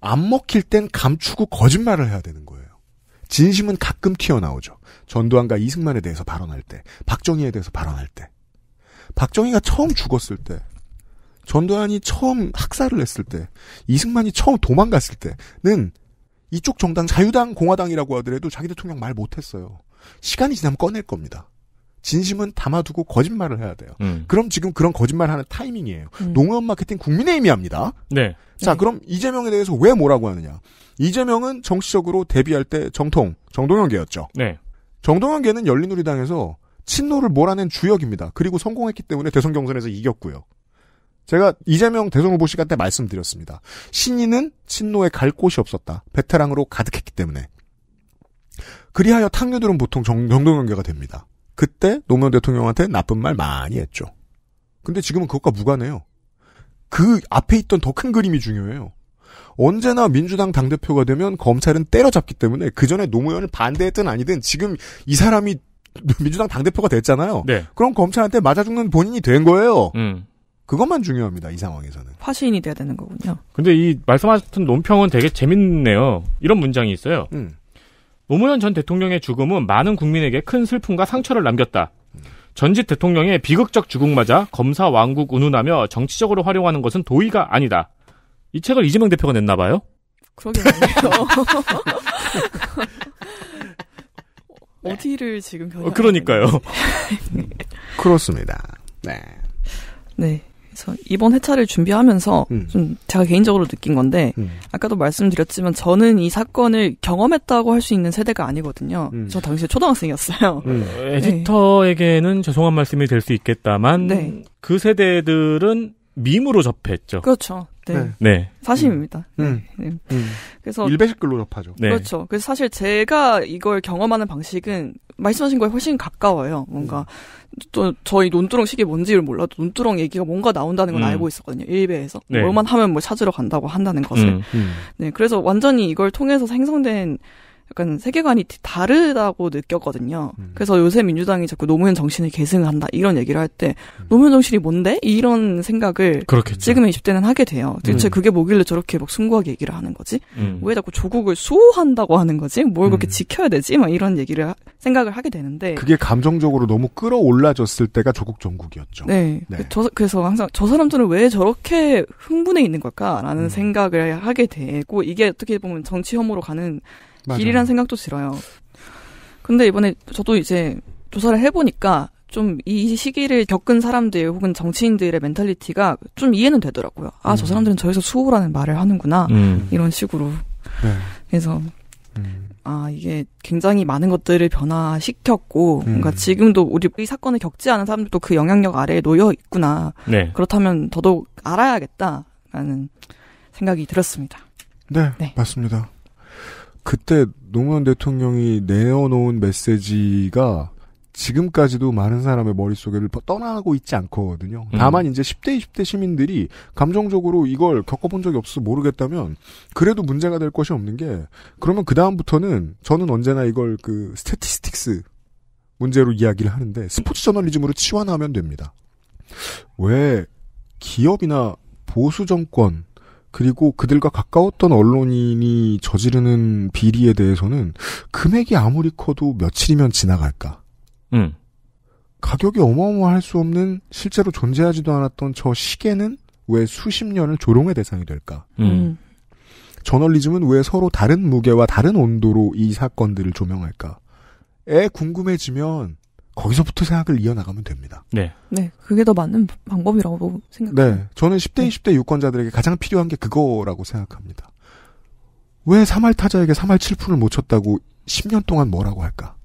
안 먹힐 땐 감추고 거짓말을 해야 되는 거예요. 진심은 가끔 튀어나오죠. 전두환과 이승만에 대해서 발언할 때, 박정희에 대해서 발언할 때, 박정희가 처음 죽었을 때 전두환이 처음 학살을 했을 때, 이승만이 처음 도망갔을 때는 이쪽 정당 자유당 공화당이라고 하더라도 자기 대통령 말 못했어요. 시간이 지나면 꺼낼 겁니다. 진심은 담아두고 거짓말을 해야 돼요. 음. 그럼 지금 그런 거짓말하는 타이밍이에요. 음. 농업 마케팅 국민의힘이 합니다. 네. 자, 그럼 이재명에 대해서 왜 뭐라고 하느냐? 이재명은 정치적으로 데뷔할 때 정통 정동영계였죠. 네. 정동영계는 열린우리당에서 친노를 몰아낸 주역입니다. 그리고 성공했기 때문에 대선 경선에서 이겼고요. 제가 이재명 대선 후보 시간 때 말씀드렸습니다. 신인은 친노에 갈 곳이 없었다. 베테랑으로 가득했기 때문에. 그리하여 탕류들은 보통 정, 정동연계가 됩니다. 그때 노무현 대통령한테 나쁜 말 많이 했죠. 근데 지금은 그것과 무관해요. 그 앞에 있던 더 큰 그림이 중요해요. 언제나 민주당 당대표가 되면 검찰은 때려잡기 때문에 그 전에 노무현을 반대했든 아니든 지금 이 사람이 민주당 당대표가 됐잖아요. 네. 그럼 검찰한테 맞아 죽는 본인이 된 거예요. 음. 그것만 중요합니다. 이 상황에서는. 화신이 돼야 되는 거군요. 근데 이 말씀하셨던 논평은 되게 재밌네요. 이런 문장이 있어요. 음. 노무현 전 대통령의 죽음은 많은 국민에게 큰 슬픔과 상처를 남겼다. 음. 전직 대통령의 비극적 죽음마저 검사 왕국 운운하며 정치적으로 활용하는 것은 도의가 아니다. 이 책을 이재명 대표가 냈나 봐요? 그러게 말이에요. 네. 어디를 지금 변 어, 그러니까요. 그렇습니다. 네. 네. 그래서 이번 회차를 준비하면서 음. 좀 제가 개인적으로 느낀 건데 음. 아까도 말씀드렸지만 저는 이 사건을 경험했다고 할 수 있는 세대가 아니거든요. 음. 저 당시에 초등학생이었어요. 음. 어, 네. 에디터에게는 네. 죄송한 말씀이 될 수 있겠다만 네. 그 세대들은 밈으로 접했죠. 그렇죠. 네. 네. 네. 사실입니다 음. 네. 음. 네. 음. 그래서 일배식글로 접하죠. 네. 그렇죠. 그래서 사실 제가 이걸 경험하는 방식은 말씀하신 거에 훨씬 가까워요. 뭔가 음. 또 저희 논두렁 식이 뭔지를 몰라도 논두렁 얘기가 뭔가 나온다는 건 음. 알고 있었거든요. 일베에서 네. 뭐만 하면 뭐 찾으러 간다고 한다는 것을. 음. 네. 그래서 완전히 이걸 통해서 생성된 약간 세계관이 다르다고 느꼈거든요. 음. 그래서 요새 민주당이 자꾸 노무현 정신을 계승한다 이런 얘기를 할때 음. 노무현 정신이 뭔데 이런 생각을 그렇겠죠. 지금 20대는 하게 돼요. 도대체 음. 그게 뭐길래 저렇게 막 숭고하게 얘기를 하는 거지? 음. 왜 자꾸 조국을 수호한다고 하는 거지? 뭘 그렇게 음. 지켜야 되지? 막 이런 얘기를 하, 생각을 하게 되는데 그게 감정적으로 너무 끌어올라졌을 때가 조국 정국이었죠. 네. 네. 그 저, 그래서 항상 저 사람들은 왜 저렇게 흥분해 있는 걸까라는 음. 생각을 하게 되고 이게 어떻게 보면 정치 혐오로 가는 길이란 생각도 들어요. 근데 이번에 저도 이제 조사를 해보니까 좀 이 시기를 겪은 사람들 혹은 정치인들의 멘탈리티가 좀 이해는 되더라고요. 아, 음. 저 사람들은 저에서 수호라는 말을 하는구나. 음. 이런 식으로. 네. 그래서, 음. 아, 이게 굉장히 많은 것들을 변화시켰고, 음. 뭔가 지금도 우리 이 사건을 겪지 않은 사람들도 그 영향력 아래에 놓여 있구나. 네. 그렇다면 더더욱 알아야겠다라는 생각이 들었습니다. 네. 네. 맞습니다. 그때 노무현 대통령이 내어놓은 메시지가 지금까지도 많은 사람의 머릿속에를 떠나고 있지 않거든요. 음. 다만 이제 10대, 20대 시민들이 감정적으로 이걸 겪어본 적이 없어서 모르겠다면 그래도 문제가 될 것이 없는 게 그러면 그다음부터는 저는 언제나 이걸 그 스태티스틱스 문제로 이야기를 하는데 스포츠 저널리즘으로 치환하면 됩니다. 왜 기업이나 보수 정권 그리고 그들과 가까웠던 언론인이 저지르는 비리에 대해서는 금액이 아무리 커도 며칠이면 지나갈까. 음. 가격이 어마어마할 수 없는 실제로 존재하지도 않았던 저 시계는 왜 수십 년을 조롱의 대상이 될까? 음. 음. 저널리즘은 왜 서로 다른 무게와 다른 온도로 이 사건들을 조명할까? 에 궁금해지면 거기서부터 생각을 이어나가면 됩니다. 네. 네. 그게 더 맞는 방법이라고 생각합니다. 네. 저는 10대, 20대 유권자들에게 가장 필요한 게 그거라고 생각합니다. 왜 3할 타자에게 3할 7푼을 못 쳤다고 10년 동안 뭐라고 할까?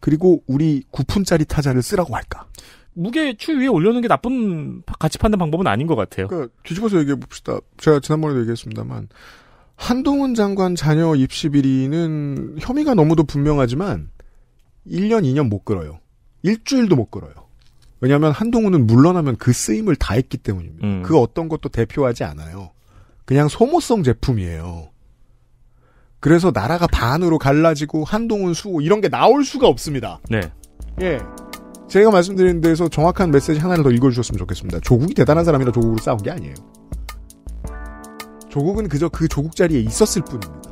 그리고 우리 9푼짜리 타자를 쓰라고 할까? 무게 추위 위에 올려놓는 게 나쁜 가치 판단 방법은 아닌 것 같아요. 그러니까 뒤집어서 얘기해 봅시다. 제가 지난번에도 얘기했습니다만 한동훈 장관 자녀 입시 비리는 혐의가 너무도 분명하지만 1년, 2년 못 끌어요. 일주일도 못 걸어요. 왜냐하면 한동훈은 물러나면 그 쓰임을 다 했기 때문입니다. 음. 그 어떤 것도 대표하지 않아요. 그냥 소모성 제품이에요. 그래서 나라가 반으로 갈라지고 한동훈 수호 이런 게 나올 수가 없습니다. 네. 예. 제가 말씀드린 데서 정확한 메시지 하나를 더 읽어주셨으면 좋겠습니다. 조국이 대단한 사람이라 조국으로 싸운 게 아니에요. 조국은 그저 그 조국 자리에 있었을 뿐입니다.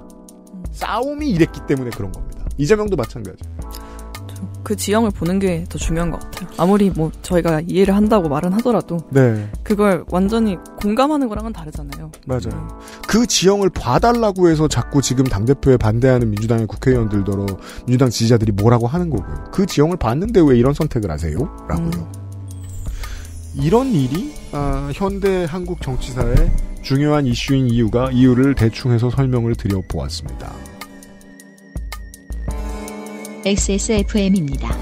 싸움이 이랬기 때문에 그런 겁니다. 이재명도 마찬가지. 그 지형을 보는 게 더 중요한 것 같아요. 아무리 뭐 저희가 이해를 한다고 말은 하더라도 네. 그걸 완전히 공감하는 거랑은 다르잖아요. 맞아요. 음. 그 지형을 봐달라고 해서 자꾸 지금 당 대표에 반대하는 민주당의 국회의원들더러 민주당 지지자들이 뭐라고 하는 거고요. 그 지형을 봤는데 왜 이런 선택을 하세요?라고요. 음. 이런 일이 아, 현대 한국 정치사의 중요한 이슈인 이유가 이유를 대충해서 설명을 드려 보았습니다. XSFM입니다.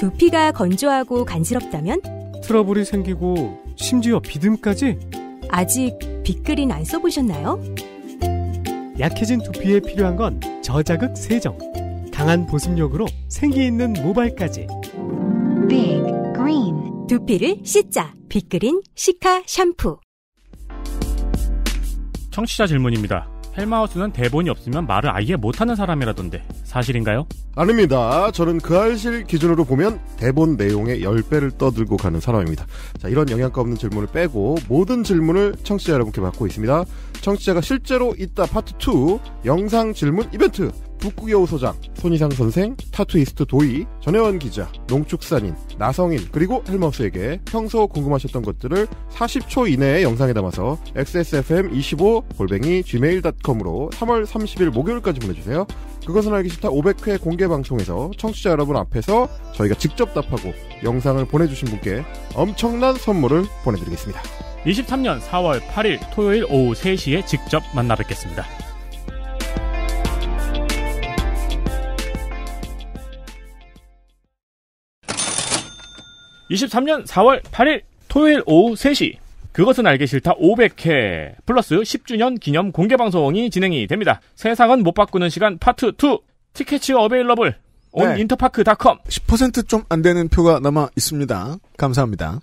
두피가 건조하고 간지럽다면 트러블이 생기고 심지어 비듬까지 아직 빅그린 안 써보셨나요? 약해진 두피에 필요한 건 저자극 세정 강한 보습력으로 생기 있는 모발까지 빅 두피를 씻자. 빅그린 시카 샴푸. 청취자 질문입니다. 헬마우스는 대본이 없으면 말을 아예 못하는 사람이라던데 사실인가요? 아닙니다. 저는 그 알실 기준으로 보면 대본 내용의 10배를 떠들고 가는 사람입니다. 자, 이런 영양가 없는 질문을 빼고 모든 질문을 청취자 여러분께 받고 있습니다. 청취자가 실제로 있다 파트 2 영상 질문 이벤트 북구여우 소장, 손희상 선생, 타투이스트 도희, 전혜원 기자, 농축산인, 나성인, 그리고 헬머스에게 평소 궁금하셨던 것들을 40초 이내에 영상에 담아서 xsfm25골뱅이 gmail.com으로 3월 30일 목요일까지 보내주세요. 그것은 알기 싫다 500회 공개 방송에서 청취자 여러분 앞에서 저희가 직접 답하고 영상을 보내주신 분께 엄청난 선물을 보내드리겠습니다. 2023년 4월 8일 토요일 오후 3시에 직접 만나 뵙겠습니다. (23년 4월 8일) 토요일 오후 3시 그것은 알기 싫다 500회 플러스 10주년 기념 공개 방송이 진행이 됩니다. 세상은 못 바꾸는 시간 파트 2 티켓이 어베일러블 온 네. 인터파크닷컴 10%좀 안 되는 표가 남아 있습니다. 감사합니다.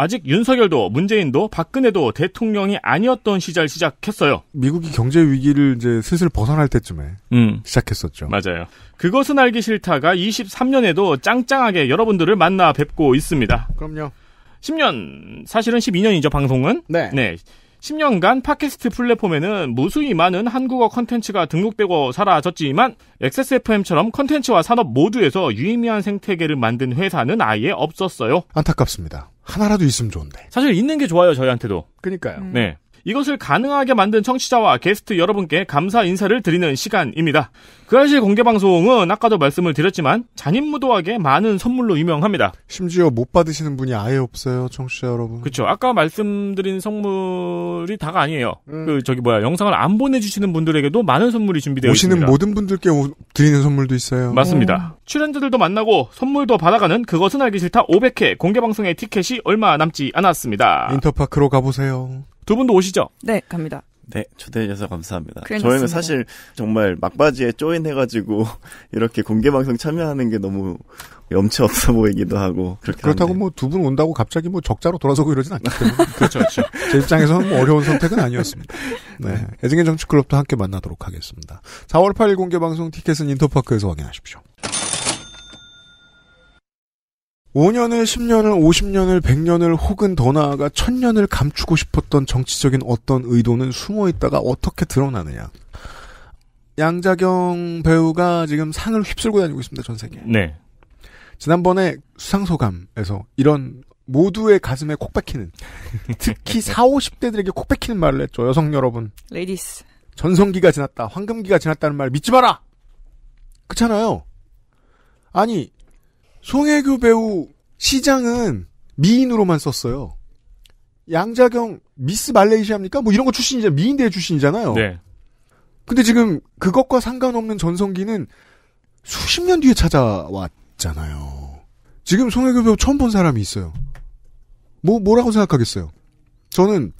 아직 윤석열도 문재인도 박근혜도 대통령이 아니었던 시절 시작했어요. 미국이 경제 위기를 이제 슬슬 벗어날 때쯤에 음. 시작했었죠. 맞아요. 그것은 알기 싫다가 23년에도 짱짱하게 여러분들을 만나 뵙고 있습니다. 그럼요. 10년 사실은 12년이죠 방송은. 네. 네. 10년간 팟캐스트 플랫폼에는 무수히 많은 한국어 컨텐츠가 등록되고 사라졌지만 XSFM처럼 컨텐츠와 산업 모두에서 유의미한 생태계를 만든 회사는 아예 없었어요. 안타깝습니다. 하나라도 있으면 좋은데. 사실 있는 게 좋아요, 저희한테도. 그니까요. 음. 네. 이것을 가능하게 만든 청취자와 게스트 여러분께 감사 인사를 드리는 시간입니다. 그아실 공개 방송은 아까도 말씀을 드렸지만 잔인무도하게 많은 선물로 유명합니다. 심지어 못 받으시는 분이 아예 없어요, 청취자 여러분. 그렇죠. 아까 말씀드린 선물이 다가 아니에요. 음. 그 저기 뭐야 영상을 안 보내주시는 분들에게도 많은 선물이 준비되어 오시는 있습니다. 오시는 모든 분들께 오, 드리는 선물도 있어요. 맞습니다. 오. 음. 출연자들도 만나고 선물도 받아가는 그것은 알기 싫다 500회 공개 방송의 티켓이 얼마 남지 않았습니다. 인터파크로 가보세요. 두 분도 오시죠? 네, 갑니다. 네, 초대해주셔서 감사합니다. 저희는 사실 정말 막바지에 조인해가지고 이렇게 공개방송 참여하는 게 너무 염치 없어 보이기도 하고. 그렇다고 뭐 두 분 온다고 갑자기 뭐 적자로 돌아서고 이러진 않기 때문에. 그렇죠, 그렇죠. 제 입장에서는 뭐 어려운 선택은 아니었습니다. 네. 애증의 정치클럽도 함께 만나도록 하겠습니다. 4월 8일 공개방송 티켓은 인터파크에서 확인하십시오. 5년을, 10년을, 50년을, 100년을 혹은 더 나아가 1000년을 감추고 싶었던 정치적인 어떤 의도는 숨어 있다가 어떻게 드러나느냐. 양자경 배우가 지금 상을 휩쓸고 다니고 있습니다, 전 세계. 네. 지난번에 수상소감에서 이런 모두의 가슴에 콕 박히는, 특히 4, 50대들에게 콕 박히는 말을 했죠, 여성 여러분. 레디스. 전성기가 지났다, 황금기가 지났다는 말 믿지 마라! 그렇잖아요. 아니, 송혜교 배우 시장은 미인으로만 썼어요. 양자경 미스 말레이시아입니까? 뭐 이런 거 출신이잖아. 미인대 출신이잖아요. 네. 근데 지금 그것과 상관없는 전성기는 수십 년 뒤에 찾아왔잖아요. 지금 송혜교 배우 처음 본 사람이 있어요. 뭐 뭐라고 생각하겠어요? 저는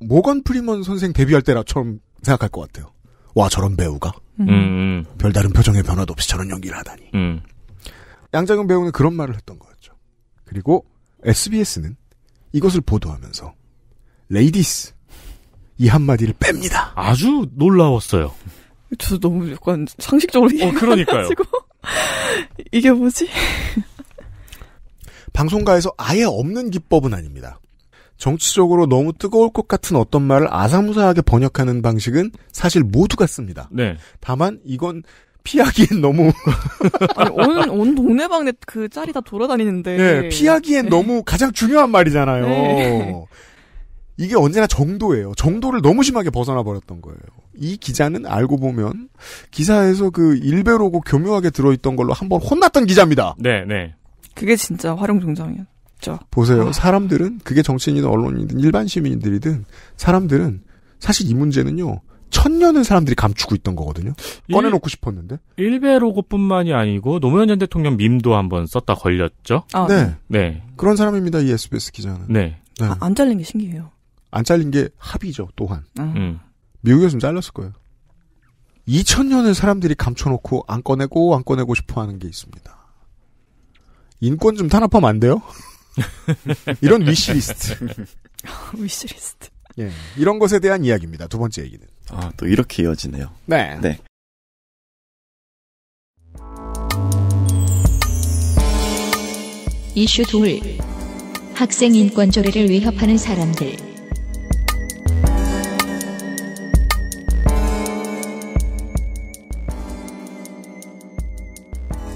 모건 프리먼 선생 데뷔할 때라 처음 생각할 것 같아요. 와 저런 배우가 음. 음. 별다른 표정의 변화도 없이 저런 연기를 하다니. 음. 양자경 배우는 그런 말을 했던 거였죠. 그리고 SBS는 이것을 보도하면서 레이디스 이 한마디를 뺍니다. 아주 놀라웠어요. 저 너무 약간 상식적으로 어, 그러니까요. 이게 뭐지? 방송가에서 아예 없는 기법은 아닙니다. 정치적으로 너무 뜨거울 것 같은 어떤 말을 아사무사하게 번역하는 방식은 사실 모두가 씁니다. 네. 다만 이건 피하기엔 너무 아니, 온, 온 동네방네 그 짤이 다 돌아다니는데 네, 피하기엔 네. 너무 가장 중요한 말이잖아요. 네. 이게 언제나 정도예요. 정도를 너무 심하게 벗어나 버렸던 거예요. 이 기자는 알고 보면 기사에서 그 일베로고 교묘하게 들어있던 걸로 한번 혼났던 기자입니다. 네, 네. 그게 진짜 활용정장이었죠. 보세요. 아. 사람들은 그게 정치인이든 언론인이든 일반 시민들이든 사람들은 사실 이 문제는요. 천년은 사람들이 감추고 있던 거거든요. 꺼내놓고 일, 싶었는데. 일베 로고뿐만이 아니고 노무현 전 대통령 밈도 한번 썼다 걸렸죠. 아, 네. 네. 네. 그런 사람입니다. 이 SBS 기자는. 네. 네. 아, 안 잘린 게 신기해요. 안 잘린 게 합의죠. 또한. 아. 음. 미국에서는 잘렸을 거예요. 2000년을 사람들이 감춰놓고 안 꺼내고 안 꺼내고 싶어하는 게 있습니다. 인권 좀 탄압하면 안 돼요? 이런 위시리스트. 위시리스트. 예, 이런 것에 대한 이야기입니다. 두 번째 얘기는. 아, 또 이렇게 이어지네요. 네. 네. 이슈 둘. 학생 인권 조례를 위협하는 사람들.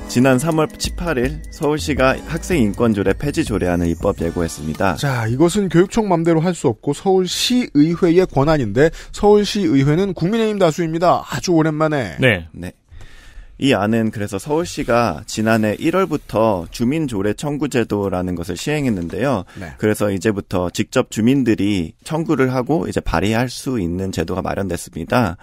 지난 3월 18일 서울시가 학생 인권조례 폐지 조례안을 입법 예고했습니다. 자, 이것은 교육청 맘대로 할 수 없고 서울시의회의 권한인데 서울시의회는 국민의힘 다수입니다. 아주 오랜만에. 네. 네. 이 안은 그래서 서울시가 지난해 1월부터 주민조례 청구제도라는 것을 시행했는데요. 네. 그래서 이제부터 직접 주민들이 청구를 하고 이제 발의할 수 있는 제도가 마련됐습니다.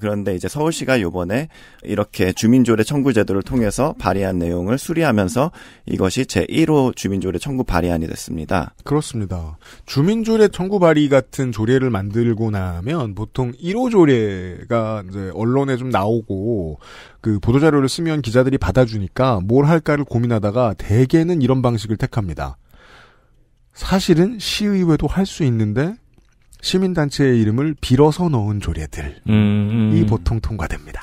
그런데 이제 서울시가 요번에 이렇게 주민조례 청구 제도를 통해서 발의한 내용을 수리하면서 이것이 제1호 주민조례 청구 발의안이 됐습니다. 그렇습니다. 주민조례 청구 발의 같은 조례를 만들고 나면 보통 1호 조례가 이제 언론에 좀 나오고 그 보도자료를 쓰면 기자들이 받아주니까 뭘 할까를 고민하다가 대개는 이런 방식을 택합니다. 사실은 시의회도 할 수 있는데 시민단체의 이름을 빌어서 넣은 조례들이 음. 음. 보통 통과됩니다.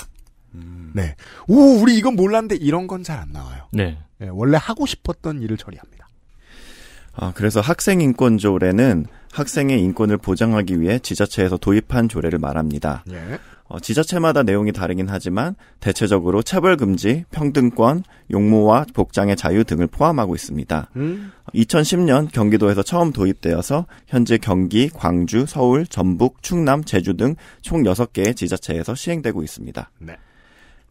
음. 네. 오, 우리 이건 몰랐는데 이런 건 잘 안 나와요. 네. 네. 원래 하고 싶었던 일을 처리합니다. 아, 그래서 학생 인권 조례는 학생의 인권을 보장하기 위해 지자체에서 도입한 조례를 말합니다. 예. 어, 지자체마다 내용이 다르긴 하지만 대체적으로 차벌 금지, 평등권, 용모와 복장의 자유 등을 포함하고 있습니다. 음? 2010년 경기도에서 처음 도입되어서 현재 경기, 광주, 서울, 전북, 충남, 제주 등 총 6개의 지자체에서 시행되고 있습니다. 네.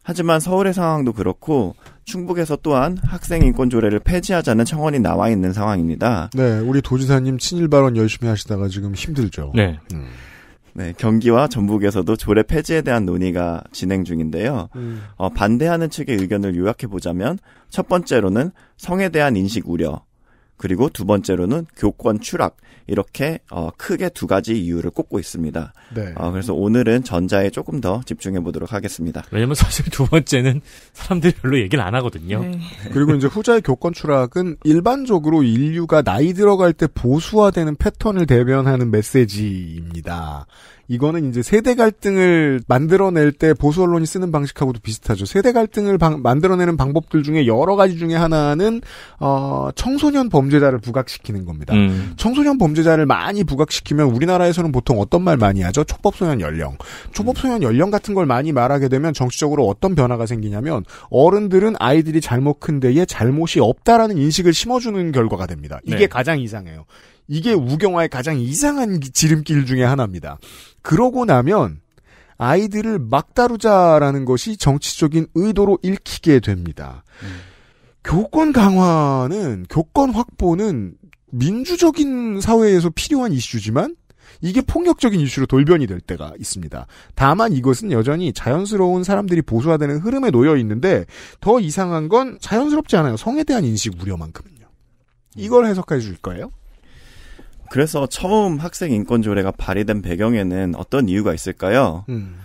하지만 서울의 상황도 그렇고 충북에서 또한 학생 인권 조례를 폐지하자는 청원이 나와 있는 상황입니다. 네, 우리 도지사님 친일 발언 열심히 하시다가 지금 힘들죠. 네. 음. 네, 경기와 전북에서도 조례 폐지에 대한 논의가 진행 중인데요. 음. 어, 반대하는 측의 의견을 요약해 보자면 첫 번째로는 성에 대한 인식 우려, 그리고 두 번째로는 교권 추락 이렇게 어, 크게 두 가지 이유를 꼽고 있습니다. 네. 어, 그래서 오늘은 전자에 조금 더 집중해 보도록 하겠습니다. 왜냐면 사실 두 번째는 사람들이 별로 얘기를 안 하거든요. 네. 그리고 이제 후자의 교권 추락은 일반적으로 인류가 나이 들어갈 때 보수화되는 패턴을 대변하는 메시지입니다. 이거는 이제 세대 갈등을 만들어낼 때 보수 언론이 쓰는 방식하고도 비슷하죠. 세대 갈등을 방, 만들어내는 방법들 중에 여러 가지 중에 하나는 어, 청소년 범죄자를 부각시키는 겁니다. 음. 청소년 범죄자를 많이 부각시키면 우리나라에서는 보통 어떤 말 많이 하죠? 초법소년 연령. 초법소년 연령 같은 걸 많이 말하게 되면 정치적으로 어떤 변화가 생기냐면 어른들은 아이들이 잘못 큰 데에 잘못이 없다라는 인식을 심어주는 결과가 됩니다. 이게 네. 가장 이상해요. 이게 우경화의 가장 이상한 지름길 중의 하나입니다. 그러고 나면 아이들을 막 다루자라는 것이 정치적인 의도로 읽히게 됩니다. 음. 교권 강화는 교권 확보는 민주적인 사회에서 필요한 이슈지만 이게 폭력적인 이슈로 돌변이 될 때가 있습니다. 다만 이것은 여전히 자연스러운 사람들이 보수화되는 흐름에 놓여 있는데 더 이상한 건 자연스럽지 않아요. 성에 대한 인식 우려만큼은요. 이걸 해석해 줄 거예요? 그래서 처음 학생 인권 조례가 발의된 배경에는 어떤 이유가 있을까요? 음.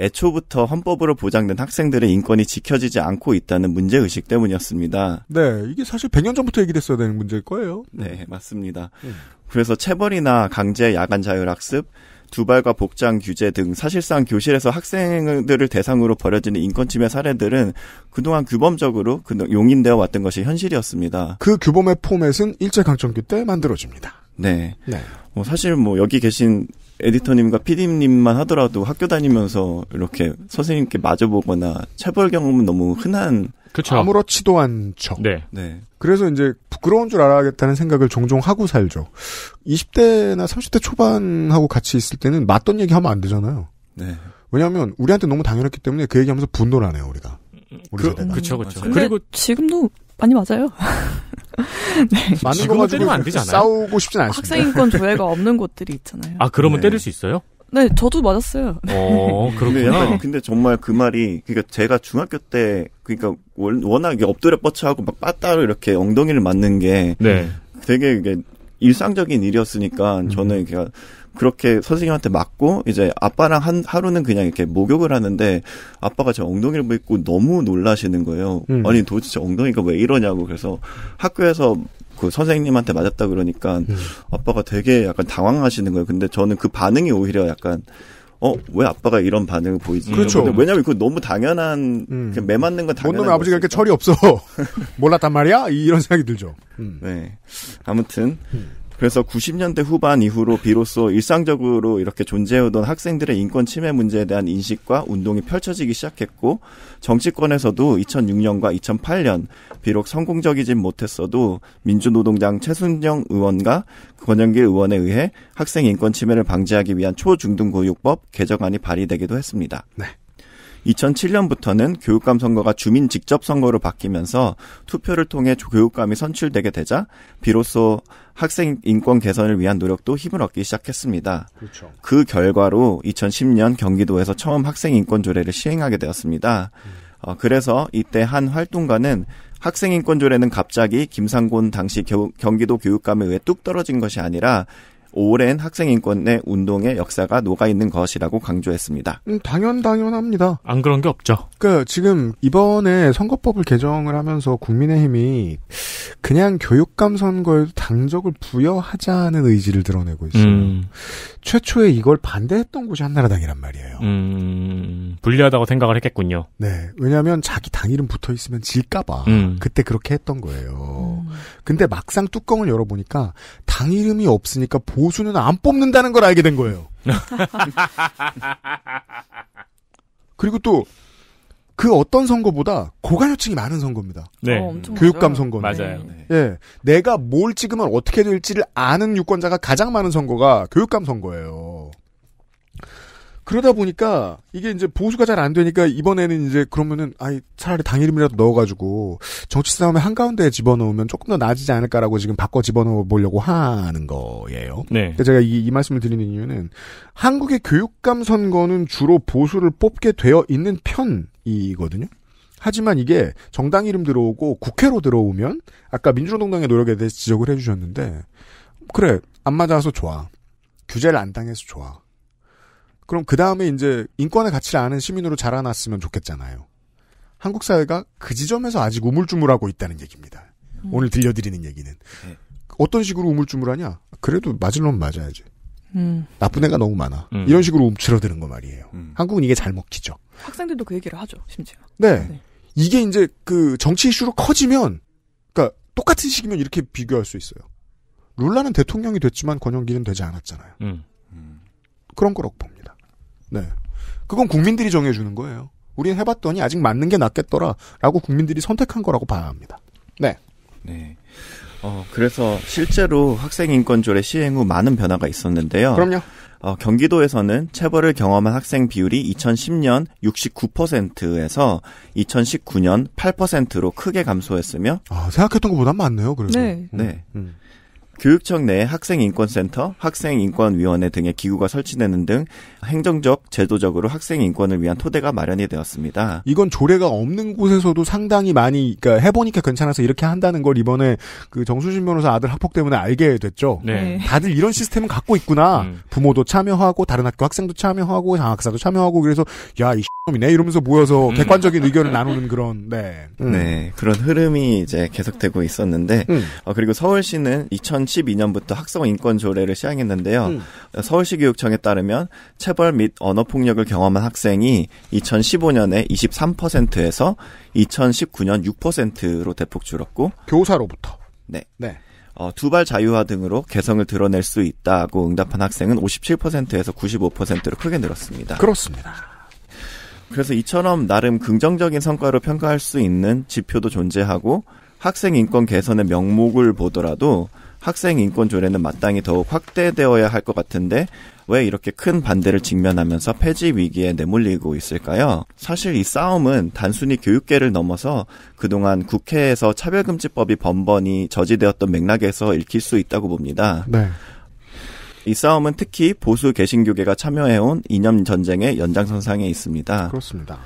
애초부터 헌법으로 보장된 학생들의 인권이 지켜지지 않고 있다는 문제의식 때문이었습니다. 네, 이게 사실 100년 전부터 얘기됐어야 되는 문제일 거예요. 네, 맞습니다. 음. 그래서 체벌이나 강제 야간 자율학습, 두발과 복장 규제 등 사실상 교실에서 학생들을 대상으로 벌어지는 인권침해 사례들은 그동안 규범적으로 용인되어 왔던 것이 현실이었습니다. 그 규범의 포맷은 일제강점기 때 만들어집니다. 네. 네. 뭐 사실 뭐 여기 계신 에디터님과 피디님만 하더라도 학교 다니면서 이렇게 선생님께 맞아보거나 체벌 경험은 너무 흔한 그쵸. 아무렇지도 않죠. 네. 네. 그래서 이제 부끄러운 줄 알아야겠다는 생각을 종종 하고 살죠. 20대나 30대 초반하고 같이 있을 때는 맞던 얘기 하면 안 되잖아요. 네. 왜냐하면 우리한테 너무 당연했기 때문에 그 얘기하면서 분노를 안 해요 우리가. 우리 그, 세대가. 그쵸 그쵸. 그리고 지금도 많이 맞아요. 네. 많은 거 가지고 안 되지 않아요? 싸우고 싶진 않습니다. 학생인권 조회가 없는 곳들이 있잖아요. 아 그러면 네. 때릴 수 있어요? 네, 저도 맞았어요. 어, 그렇군요. 근데, 근데 정말 그 말이 그러니까 제가 중학교 때 그러니까 워낙 에 엎드려 뻗쳐하고 막 빠따로 이렇게 엉덩이를 맞는 게 네. 되게 이게 일상적인 일이었으니까 음. 저는 그냥 그렇게 선생님한테 맞고 이제 아빠랑 한 하루는 그냥 이렇게 목욕을 하는데 아빠가 제 엉덩이를 보고 너무 놀라시는 거예요. 음. 아니 도대체 엉덩이가 왜 이러냐고 그래서 학교에서 그 선생님한테 맞았다 그러니까 음. 아빠가 되게 약간 당황하시는 거예요. 근데 저는 그 반응이 오히려 약간 어, 왜 아빠가 이런 반응을 보이지? 그렇죠. 왜냐면 그건 너무 당연한, 음. 매 맞는 건 뭐, 당연한. 뭔놈 아버지가 이렇게 철이 없어. 몰랐단 말이야? 이런 생각이 들죠. 음. 네. 아무튼, 음. 그래서 90년대 후반 이후로 비로소 일상적으로 이렇게 존재해오던 학생들의 인권 침해 문제에 대한 인식과 운동이 펼쳐지기 시작했고 정치권에서도 2006년과 2008년 비록 성공적이진 못했어도 민주노동당 최순영 의원과 권영길 의원에 의해 학생 인권 침해를 방지하기 위한 초중등교육법 개정안이 발의되기도 했습니다. 네. 2007년부터는 교육감 선거가 주민 직접 선거로 바뀌면서 투표를 통해 교육감이 선출되게 되자 비로소 학생 인권 개선을 위한 노력도 힘을 얻기 시작했습니다. 그렇죠. 그 결과로 2010년 경기도에서 처음 학생 인권 조례를 시행하게 되었습니다. 음. 어, 그래서 이때 한 활동가는 학생인권 조례는 갑자기 김상곤 당시 겨, 경기도 교육감에 의해 뚝 떨어진 것이 아니라 오랜 학생 인권의 운동의 역사가 녹아 있는 것이라고 강조했습니다. 음, 당연 당연합니다. 안 그런 게 없죠. 그 지금 이번에 선거법을 개정을 하면서 국민의힘이 그냥 교육감 선거에도 당적을 부여하자는 의지를 드러내고 있어요. 음. 최초에 이걸 반대했던 곳이 한나라당이란 말이에요. 음, 불리하다고 생각을 했겠군요. 네, 왜냐하면 자기 당 이름 붙어 있으면 질까봐 음. 그때 그렇게 했던 거예요. 음. 근데 막상 뚜껑을 열어보니까 당 이름이 없으니까 보 보수는 안 뽑는다는 걸 알게 된 거예요. 그리고 또 그 어떤 선거보다 고관여층이 많은 선거입니다. 네. 어, 교육감 선거. 맞아요. 네. 네. 예. 내가 뭘 찍으면 어떻게 될지를 아는 유권자가 가장 많은 선거가 교육감 선거예요. 그러다 보니까 이게 이제 보수가 잘 안 되니까 이번에는 이제 그러면은 아이 차라리 당 이름이라도 넣어가지고 정치 싸움의 한가운데에 집어넣으면 조금 더 나아지지 않을까라고 지금 바꿔 집어넣어 보려고 하는 거예요. 네. 제가 이, 이 말씀을 드리는 이유는 한국의 교육감 선거는 주로 보수를 뽑게 되어 있는 편이거든요. 하지만 이게 정당 이름 들어오고 국회로 들어오면 아까 민주노동당의 노력에 대해서 지적을 해주셨는데 그래 안 맞아서 좋아 규제를 안 당해서 좋아 그럼 그 다음에 이제 인권의 가치를 아는 시민으로 자라났으면 좋겠잖아요. 한국 사회가 그 지점에서 아직 우물쭈물하고 있다는 얘기입니다. 음. 오늘 들려드리는 얘기는. 네. 어떤 식으로 우물쭈물하냐? 그래도 맞을 놈 맞아야지. 음. 나쁜 애가 너무 많아. 음. 이런 식으로 움츠러드는 거 말이에요. 음. 한국은 이게 잘 먹히죠. 학생들도 그 얘기를 하죠, 심지어. 네. 네. 이게 이제 그 정치 이슈로 커지면, 그러니까 똑같은 식이면 이렇게 비교할 수 있어요. 룰라는 대통령이 됐지만 권영기는 되지 않았잖아요. 음. 그런 거라고 봅니다. 네. 그건 국민들이 정해주는 거예요. 우린 해봤더니 아직 맞는 게 낫겠더라라고 국민들이 선택한 거라고 봐야 합니다. 네. 네. 어, 그래서 실제로 학생인권조례 시행 후 많은 변화가 있었는데요. 그럼요. 어, 경기도에서는 체벌을 경험한 학생 비율이 2010년 69%에서 2019년 8%로 크게 감소했으며 아, 생각했던 것보단 많네요. 그래서. 네. 네. 음. 음. 교육청 내 학생인권센터, 학생인권위원회 등의 기구가 설치되는 등 행정적, 제도적으로 학생인권을 위한 토대가 마련이 되었습니다. 이건 조례가 없는 곳에서도 상당히 많이 그러니까 해보니까 괜찮아서 이렇게 한다는 걸 이번에 그 정수진 변호사 아들 학폭 때문에 알게 됐죠. 네. 네. 다들 이런 시스템을 갖고 있구나. 음. 부모도 참여하고 다른 학교 학생도 참여하고 장학사도 참여하고 그래서 야이 놈이네 이러면서 모여서 음. 객관적인 의견을 나누는 그런 네. 네 음. 네 그런 흐름이 이제 계속되고 있었는데 음. 어, 그리고 서울시는 2000 2012년부터 학성 인권 조례를 시행했는데요. 음. 서울시 교육청에 따르면 체벌 및 언어 폭력을 경험한 학생이 2015년에 23%에서 2019년 6%로 대폭 줄었고 교사로부터 네. 네. 어, 두 발 자유화 등으로 개성을 드러낼 수 있다고 응답한 학생은 57%에서 95%로 크게 늘었습니다. 그렇습니다. 그래서 이처럼 나름 긍정적인 성과로 평가할 수 있는 지표도 존재하고 학생 인권 개선의 명목을 보더라도 학생 인권 조례는 마땅히 더욱 확대되어야 할 것 같은데 왜 이렇게 큰 반대를 직면하면서 폐지 위기에 내몰리고 있을까요? 사실 이 싸움은 단순히 교육계를 넘어서 그동안 국회에서 차별금지법이 번번이 저지되었던 맥락에서 읽힐 수 있다고 봅니다. 네. 이 싸움은 특히 보수 개신교계가 참여해온 이념 전쟁의 연장선상에 있습니다. 그렇습니다.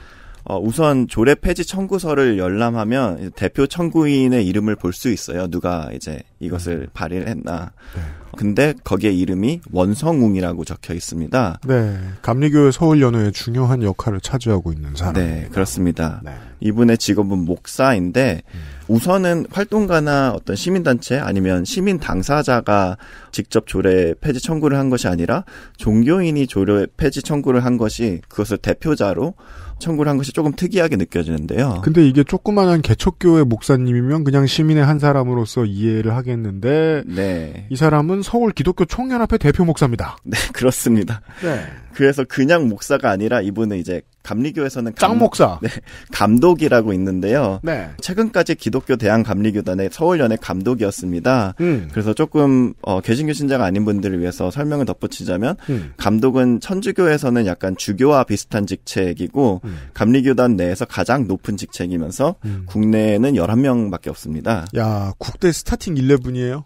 어, 우선 조례 폐지 청구서를 열람하면 대표 청구인의 이름을 볼 수 있어요. 누가 이제 이것을 네. 발의를 했나. 네. 근데 거기에 이름이 원성웅이라고 적혀 있습니다. 네. 감리교회 서울연회의 중요한 역할을 차지하고 있는 사람. 네, 그렇습니다. 네. 이분의 직업은 목사인데 음. 우선은 활동가나 어떤 시민단체 아니면 시민 당사자가 직접 조례 폐지 청구를 한 것이 아니라 종교인이 조례 폐지 청구를 한 것이 그것을 대표자로 청구를 한 것이 조금 특이하게 느껴지는데요. 근데 이게 조그마한 개척교회 목사님이면 그냥 시민의 한 사람으로서 이해를 하겠는데 네. 이 사람은 서울 기독교 총연합회 대표 목사입니다. 네, 그렇습니다. 네. 그래서 그냥 목사가 아니라 이분은 이제 감리교에서는 감, 짱목사 네, 감독이라고 있는데요. 네. 최근까지 기독교 대한 감리교단의 서울연의 감독이었습니다. 음. 그래서 조금 어, 개신교 신자가 아닌 분들을 위해서 설명을 덧붙이자면 음. 감독은 천주교에서는 약간 주교와 비슷한 직책이고 음. 감리교단 내에서 가장 높은 직책이면서 음. 국내에는 11명밖에 없습니다. 야, 국대 스타팅 11이에요?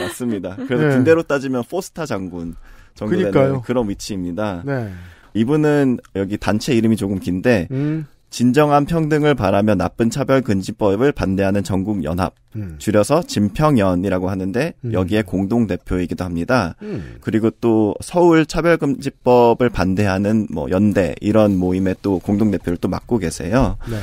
네, 맞습니다. 그래서 네. 군대로 따지면 포스타 장군 정도 그러니까요. 되는 그런 위치입니다. 네. 이분은 여기 단체 이름이 조금 긴데 음. 진정한 평등을 바라며 나쁜 차별 금지법을 반대하는 전국 연합 음. 줄여서 진평연이라고 하는데 음. 여기에 공동 대표이기도 합니다. 음. 그리고 또 서울 차별 금지법을 반대하는 뭐 연대 이런 모임에 또 공동 대표를 또 맡고 계세요. 네.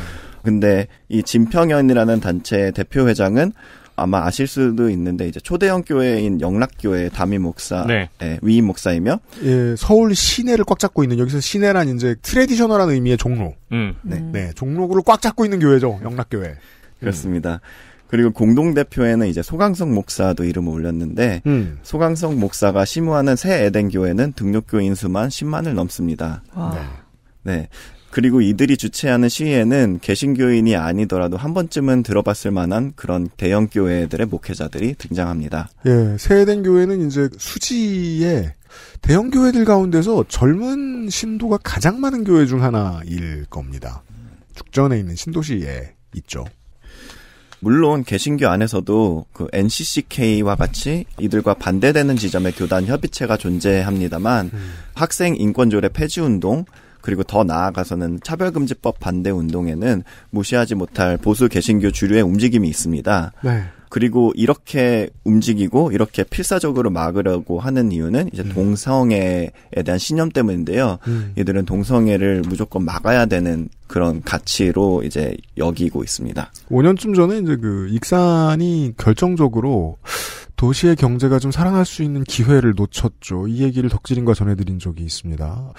근데 이 진평연이라는 단체 대표 회장은 아마 아실 수도 있는데 이제 초대형 교회인 영락교회 담임 목사, 네. 예, 위임 목사이며 예, 서울 시내를 꽉 잡고 있는 여기서 시내란 이제 트레디셔널한 의미의 종로, 음. 네. 음. 네, 종로구를 꽉 잡고 있는 교회죠 영락교회. 그렇습니다. 음. 그리고 공동 대표에는 이제 소강성 목사도 이름을 올렸는데 음. 소강성 목사가 심우하는 새 에덴 교회는 등록 교인 수만 10만을 넘습니다. 와. 네. 네. 그리고 이들이 주최하는 시위에는 개신교인이 아니더라도 한 번쯤은 들어봤을 만한 그런 대형 교회들의 목회자들이 등장합니다. 예, 세해된 교회는 이제 수지의 대형 교회들 가운데서 젊은 신도가 가장 많은 교회 중 하나일 겁니다. 죽전에 있는 신도시에 있죠. 물론 개신교 안에서도 그 NCCK와 같이 이들과 반대되는 지점의 교단 협의체가 존재합니다만 음. 학생 인권조례 폐지 운동 그리고 더 나아가서는 차별금지법 반대 운동에는 무시하지 못할 보수 개신교 주류의 움직임이 있습니다. 네. 그리고 이렇게 움직이고 이렇게 필사적으로 막으려고 하는 이유는 이제 음. 동성애에 대한 신념 때문인데요. 음. 이들은 동성애를 무조건 막아야 되는 그런 가치로 이제 여기고 있습니다. 5년쯤 전에 이제 그 익산이 결정적으로 도시의 경제가 좀 살아날 수 있는 기회를 놓쳤죠. 이 얘기를 덕질인과 전해드린 적이 있습니다.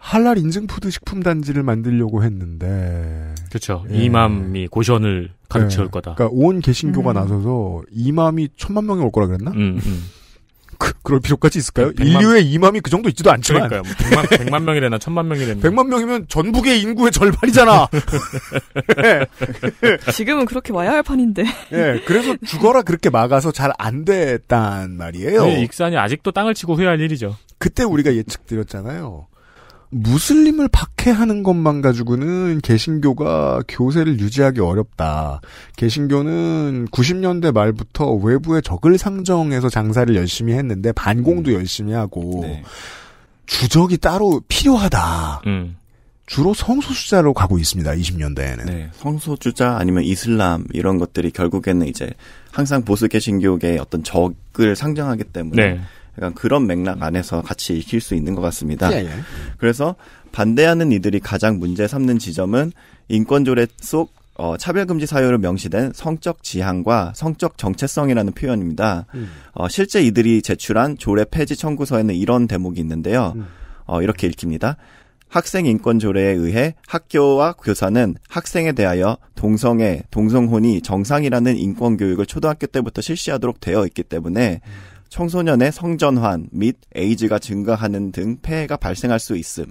할랄 인증푸드 식품단지를 만들려고 했는데. 그렇죠. 예. 이맘이 고션을 가르쳐 올 예. 거다. 그러니까 온 개신교가 음. 나서서 이맘이 천만 명이 올 거라 그랬나? 음, 음. 그, 그럴 필요까지 있을까요? 100만, 인류의 이맘이 그 정도 있지도 않지만. 그러니까요. 100만, 뭐 100만 명이래나 천만 명이래나. 100만 명이면 전북의 인구의 절반이잖아. 네. 지금은 그렇게 와야 할 판인데. 예. 네, 그래서 죽어라 그렇게 막아서 잘 안 됐단 말이에요. 네, 익산이 아직도 땅을 치고 후회할 일이죠. 그때 우리가 예측드렸잖아요. 무슬림을 박해하는 것만 가지고는 개신교가 교세를 유지하기 어렵다. 개신교는 90년대 말부터 외부의 적을 상정해서 장사를 열심히 했는데 반공도 음. 열심히 하고 네. 주적이 따로 필요하다. 음. 주로 성소수자로 가고 있습니다. 20년대에는. 네, 성소수자 아니면 이슬람 이런 것들이 결국에는 이제 항상 보수 개신교계의 어떤 적을 상정하기 때문에 네. 그런 맥락 안에서 같이 읽힐수 있는 것 같습니다. 예, 예. 그래서 반대하는 이들이 가장 문제 삼는 지점은 인권조례 속 어, 차별금지 사유로 명시된 성적 지향과 성적 정체성이라는 표현입니다. 음. 어, 실제 이들이 제출한 조례 폐지 청구서에는 이런 대목이 있는데요. 음. 어, 이렇게 읽힙니다. 학생 인권 조례에 의해 학교와 교사는 학생에 대하여 동성애, 동성혼이 정상이라는 인권 교육을 초등학교 때부터 실시하도록 되어 있기 때문에 음. 청소년의 성전환 및 에이즈가 증가하는 등 폐해가 발생할 수 있음.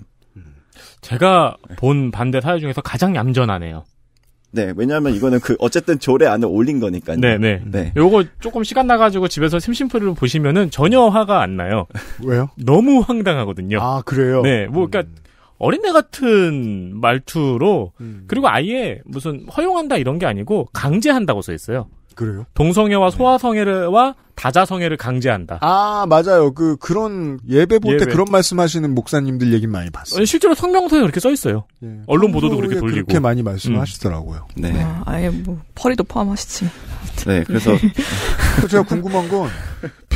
제가 본 반대 사회 중에서 가장 얌전하네요. 네, 왜냐하면 이거는 그 어쨌든 조례 안에 올린 거니까요. 네, 네. 네. 요거 조금 시간 나가지고 집에서 심심풀이를 보시면은 전혀 화가 안 나요. 왜요? 너무 황당하거든요. 아, 그래요? 네, 뭐 그러니까 음. 어린애 같은 말투로 음. 그리고 아예 무슨 허용한다 이런 게 아니고 강제한다고 써 있어요. 그래요? 동성애와 소아성애와 다자성애를 강제한다. 아 맞아요. 그 그런 예배 볼 때 그런 말씀하시는 목사님들 얘기 많이 봤어요. 실제로 성명서에 그렇게 써 있어요. 예, 언론 보도도 그렇게 돌리고 그렇게 많이 말씀하시더라고요. 음. 네. 아, 아예 뭐 펄이도 포함하시지. 네. 그래서 제가 궁금한 건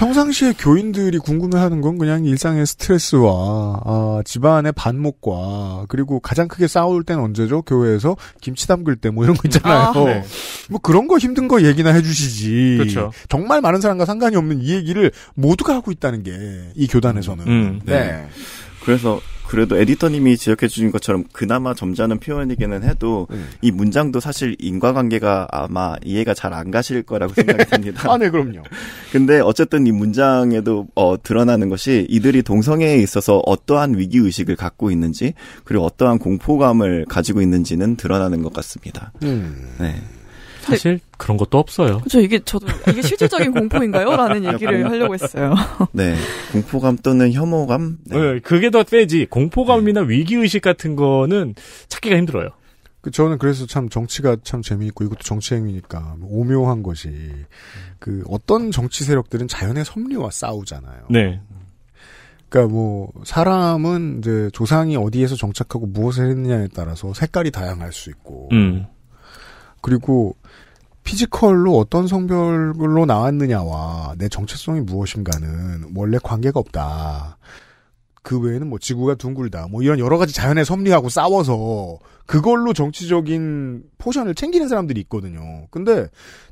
평상시에 교인들이 궁금해하는 건 그냥 일상의 스트레스와 아, 집안의 반목과 그리고 가장 크게 싸울 땐 언제죠? 교회에서 김치 담글 때 뭐 이런 거 있잖아요. 아, 네. 뭐 그런 거 힘든 거 얘기나 해주시지. 그렇죠. 정말 많은 사람과 상관이 없는 이 얘기를 모두가 하고 있다는 게 이 교단에서는. 음, 음, 네. 네. 그래서 그래도 에디터님이 지적해 주신 것처럼 그나마 점잖은 표현이기는 해도 네. 이 문장도 사실 인과관계가 아마 이해가 잘 안 가실 거라고 생각이 듭니다. 아, 네, 그럼요. 근데 어쨌든 이 문장에도 어, 드러나는 것이 이들이 동성애에 있어서 어떠한 위기 의식을 갖고 있는지 그리고 어떠한 공포감을 가지고 있는지는 드러나는 것 같습니다. 음. 네. 사실 그런 것도 없어요. 그죠 이게 저도 이게 실질적인 공포인가요? 라는 얘기를 하려고 했어요. 네. 공포감 또는 혐오감? 네. 네 그게 더 세지. 공포감이나 네. 위기의식 같은 거는 찾기가 힘들어요. 그 저는 그래서 참 정치가 참 재미있고 이것도 정치 행위니까 뭐 오묘한 것이 그 어떤 정치 세력들은 자연의 섭리와 싸우잖아요. 네. 그러니까 뭐 사람은 이제 조상이 어디에서 정착하고 무엇을 했느냐에 따라서 색깔이 다양할 수 있고 음. 그리고 피지컬로 어떤 성별로 나왔느냐와 내 정체성이 무엇인가는 원래 관계가 없다. 그 외에는 뭐 지구가 둥글다. 뭐 이런 여러 가지 자연의 섭리하고 싸워서 그걸로 정치적인 포션을 챙기는 사람들이 있거든요. 근데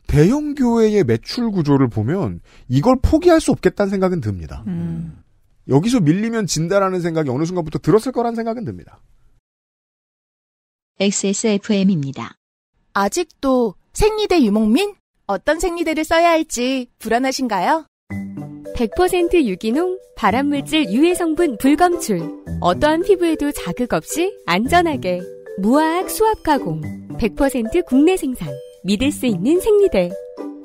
대형 교회의 매출 구조를 보면 이걸 포기할 수 없겠다는 생각은 듭니다. 음. 여기서 밀리면 진다라는 생각이 어느 순간부터 들었을 거란 생각은 듭니다. XSFM입니다. 아직도 생리대 유목민? 어떤 생리대를 써야 할지 불안하신가요? 100% 유기농, 발암물질 유해 성분 불검출. 어떠한 피부에도 자극 없이 안전하게. 무화학 수압 가공. 100% 국내 생산. 믿을 수 있는 생리대.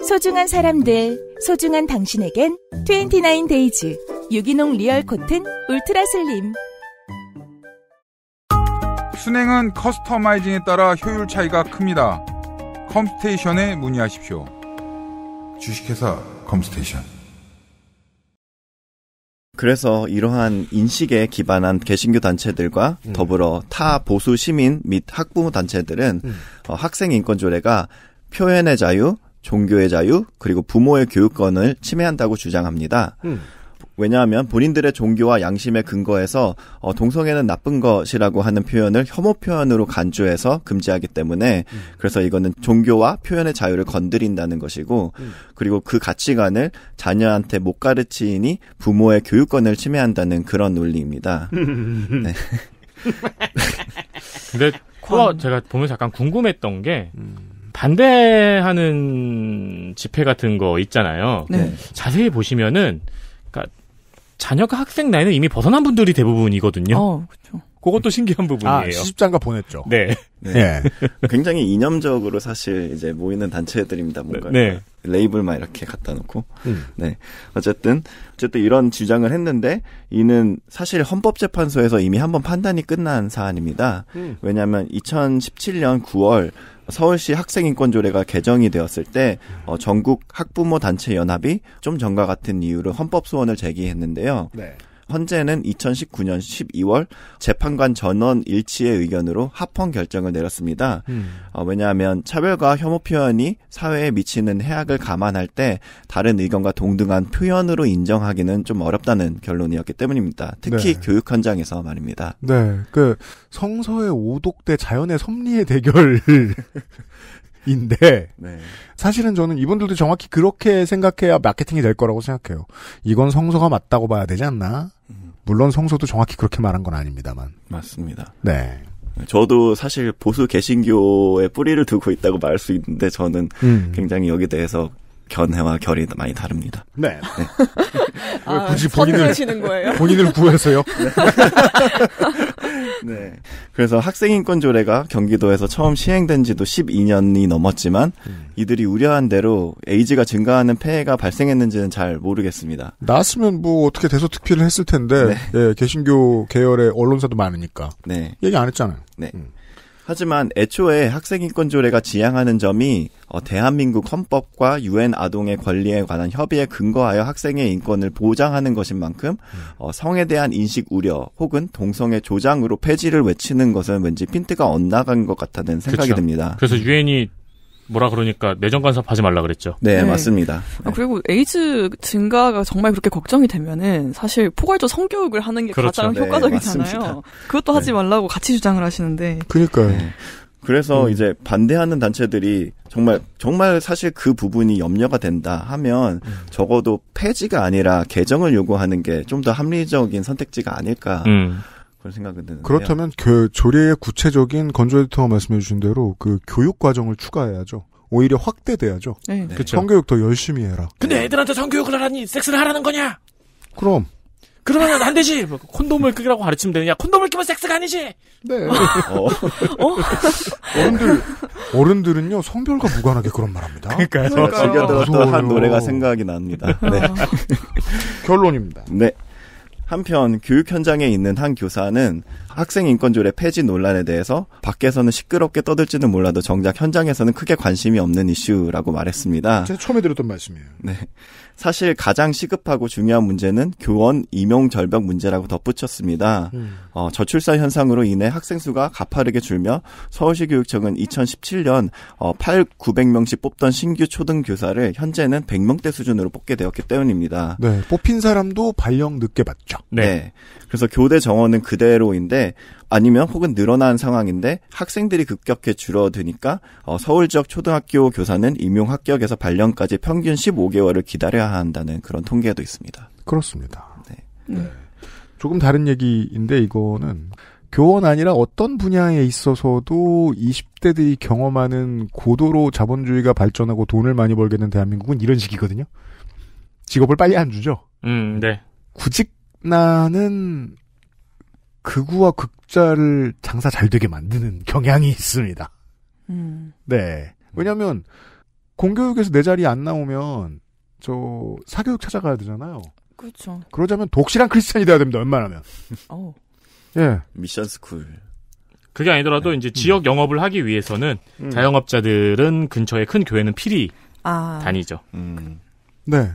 소중한 사람들, 소중한 당신에겐 29 데이즈 유기농 리얼 코튼 울트라 슬림. 순행은 커스터마이징에 따라 효율 차이가 큽니다. 컴스테이션에 문의하십시오. 주식회사 컴스테이션. 그래서 이러한 인식에 기반한 개신교 단체들과 음. 더불어 타 보수 시민 및 학부모 단체들은 음. 어, 학생 인권 조례가 표현의 자유, 종교의 자유, 그리고 부모의 교육권을 침해한다고 주장합니다. 음. 왜냐하면 본인들의 종교와 양심에 근거해서 어, 동성애는 나쁜 것이라고 하는 표현을 혐오 표현으로 간주해서 금지하기 때문에 음. 그래서 이거는 종교와 표현의 자유를 건드린다는 것이고 음. 그리고 그 가치관을 자녀한테 못 가르치니 부모의 교육권을 침해한다는 그런 논리입니다. 네. 근데 코어 제가 보면서 약간 궁금했던 게 음. 반대하는 집회 같은 거 있잖아요. 네. 자세히 보시면은 그러니까 자녀가 학생 나이는 이미 벗어난 분들이 대부분이거든요. 어, 그렇죠. 그것도 신기한 부분이에요. 아, 시집장가 보냈죠. 네. 네. 네. 네. 굉장히 이념적으로 사실 이제 모이는 단체들입니다. 뭔가 네. 레이블만 이렇게 갖다 놓고. 음. 네. 어쨌든 어쨌든 이런 주장을 했는데 이는 사실 헌법재판소에서 이미 한번 판단이 끝난 사안입니다. 음. 왜냐하면 2017년 9월 서울시 학생인권조례가 개정이 되었을 때 어, 전국 학부모 단체 연합이 좀 전과 같은 이유로 헌법 소원을 제기했는데요. 네. 헌재는 2019년 12월 재판관 전원 일치의 의견으로 합헌 결정을 내렸습니다. 음. 어, 왜냐하면 차별과 혐오 표현이 사회에 미치는 해악을 감안할 때 다른 의견과 동등한 표현으로 인정하기는 좀 어렵다는 결론이었기 때문입니다. 특히 네. 교육 현장에서 말입니다. 네, 그 성서의 오독 대 자연의 섭리의 대결. 인데 네. 사실은 저는 이분들도 정확히 그렇게 생각해야 마케팅이 될 거라고 생각해요. 이건 성서가 맞다고 봐야 되지 않나? 물론 성서도 정확히 그렇게 말한 건 아닙니다만. 맞습니다. 네. 저도 사실 보수 개신교의 뿌리를 두고 있다고 말할 수 있는데 저는 음. 굉장히 여기 대해서 견해와 결이 많이 다릅니다. 네. 네. 아, 굳이 본인을 본인을 구해서요? 네. 네. 그래서 학생인권 조례가 경기도에서 처음 시행된 지도 12년이 넘었지만 음. 이들이 우려한 대로 에이즈가 증가하는 폐해가 발생했는지는 잘 모르겠습니다. 나왔으면 뭐 어떻게 돼서 특필을 했을 텐데 네. 예, 개신교 계열의 언론사도 많으니까 네. 얘기 안 했잖아요. 네. 음. 하지만 애초에 학생인권조례가 지향하는 점이 어, 대한민국 헌법과 유엔 아동의 권리에 관한 협의에 근거하여 학생의 인권을 보장하는 것인 만큼 음. 어, 성에 대한 인식 우려 혹은 동성애 조장으로 폐지를 외치는 것은 왠지 핀트가 엇나간 것 같다는 생각이 그쵸. 듭니다. 그래서 유엔이 뭐라 그러니까 내정 간섭하지 말라 그랬죠. 네, 네. 맞습니다. 아, 네. 그리고 에이즈 증가가 정말 그렇게 걱정이 되면은 사실 포괄적 성교육을 하는 게 그렇죠. 가장 네, 효과적이잖아요. 네, 그것도 하지 네. 말라고 같이 주장을 하시는데. 그니까요. 러 네. 그래서 음. 이제 반대하는 단체들이 정말 정말 사실 그 부분이 염려가 된다 하면 음. 적어도 폐지가 아니라 개정을 요구하는 게 좀 더 합리적인 선택지가 아닐까. 음. 그런 생각은 드는데 그렇다면 그 조례의 구체적인 건조 에디터가 말씀해 주신 대로 그 교육 과정을 추가해야죠. 오히려 확대돼야죠. 네. 네. 성교육 더 열심히 해라. 근데 애들한테 성교육을 하라니 섹스를 하라는 거냐? 그럼. 그러면 안 되지. 뭐 콘돔을 끼라고 가르치면 되느냐? 콘돔을 끼면 섹스가 아니지. 네. 어. 어? 어? 어른들 어른들은요 성별과 무관하게 그런 말합니다. 그러니까요. 그러니까 즐겨 들었던 한 노래가 생각이 납니다. 네. 네. 결론입니다. 네. 한편 교육 현장에 있는 한 교사는 학생 인권조례 폐지 논란에 대해서 밖에서는 시끄럽게 떠들지는 몰라도 정작 현장에서는 크게 관심이 없는 이슈라고 말했습니다. 제가 처음에 들었던 말씀이에요. 네. 사실 가장 시급하고 중요한 문제는 교원 임용 절벽 문제라고 덧붙였습니다. 음. 어, 저출산 현상으로 인해 학생 수가 가파르게 줄며 서울시 교육청은 2017년 어, 8, 900명씩 뽑던 신규 초등 교사를 현재는 100명대 수준으로 뽑게 되었기 때문입니다. 네, 뽑힌 사람도 발령 늦게 받죠. 네. 네. 그래서 교대 정원은 그대로인데 아니면 혹은 늘어난 상황인데 학생들이 급격히 줄어드니까 어, 서울 지역 초등학교 교사는 임용 합격에서 발령까지 평균 15개월을 기다려야 한다는 그런 통계도 있습니다. 그렇습니다. 네. 음. 네. 조금 다른 얘기인데 이거는 교원 아니라 어떤 분야에 있어서도 20대들이 경험하는 고도로 자본주의가 발전하고 돈을 많이 벌게 된 대한민국은 이런 식이거든요. 직업을 빨리 안 주죠. 음, 네. 구직 나는 극우와 극자를 장사 잘 되게 만드는 경향이 있습니다. 음. 네. 왜냐면, 공교육에서 내 자리 안 나오면, 저, 사교육 찾아가야 되잖아요. 그렇죠. 그러자면 독실한 크리스찬이 돼야 됩니다, 웬만하면. 어. 예. 미션 스쿨. 그게 아니더라도 네. 이제 지역 음. 영업을 하기 위해서는 음. 자영업자들은 근처에 큰 교회는 필히 아. 다니죠. 음. 네.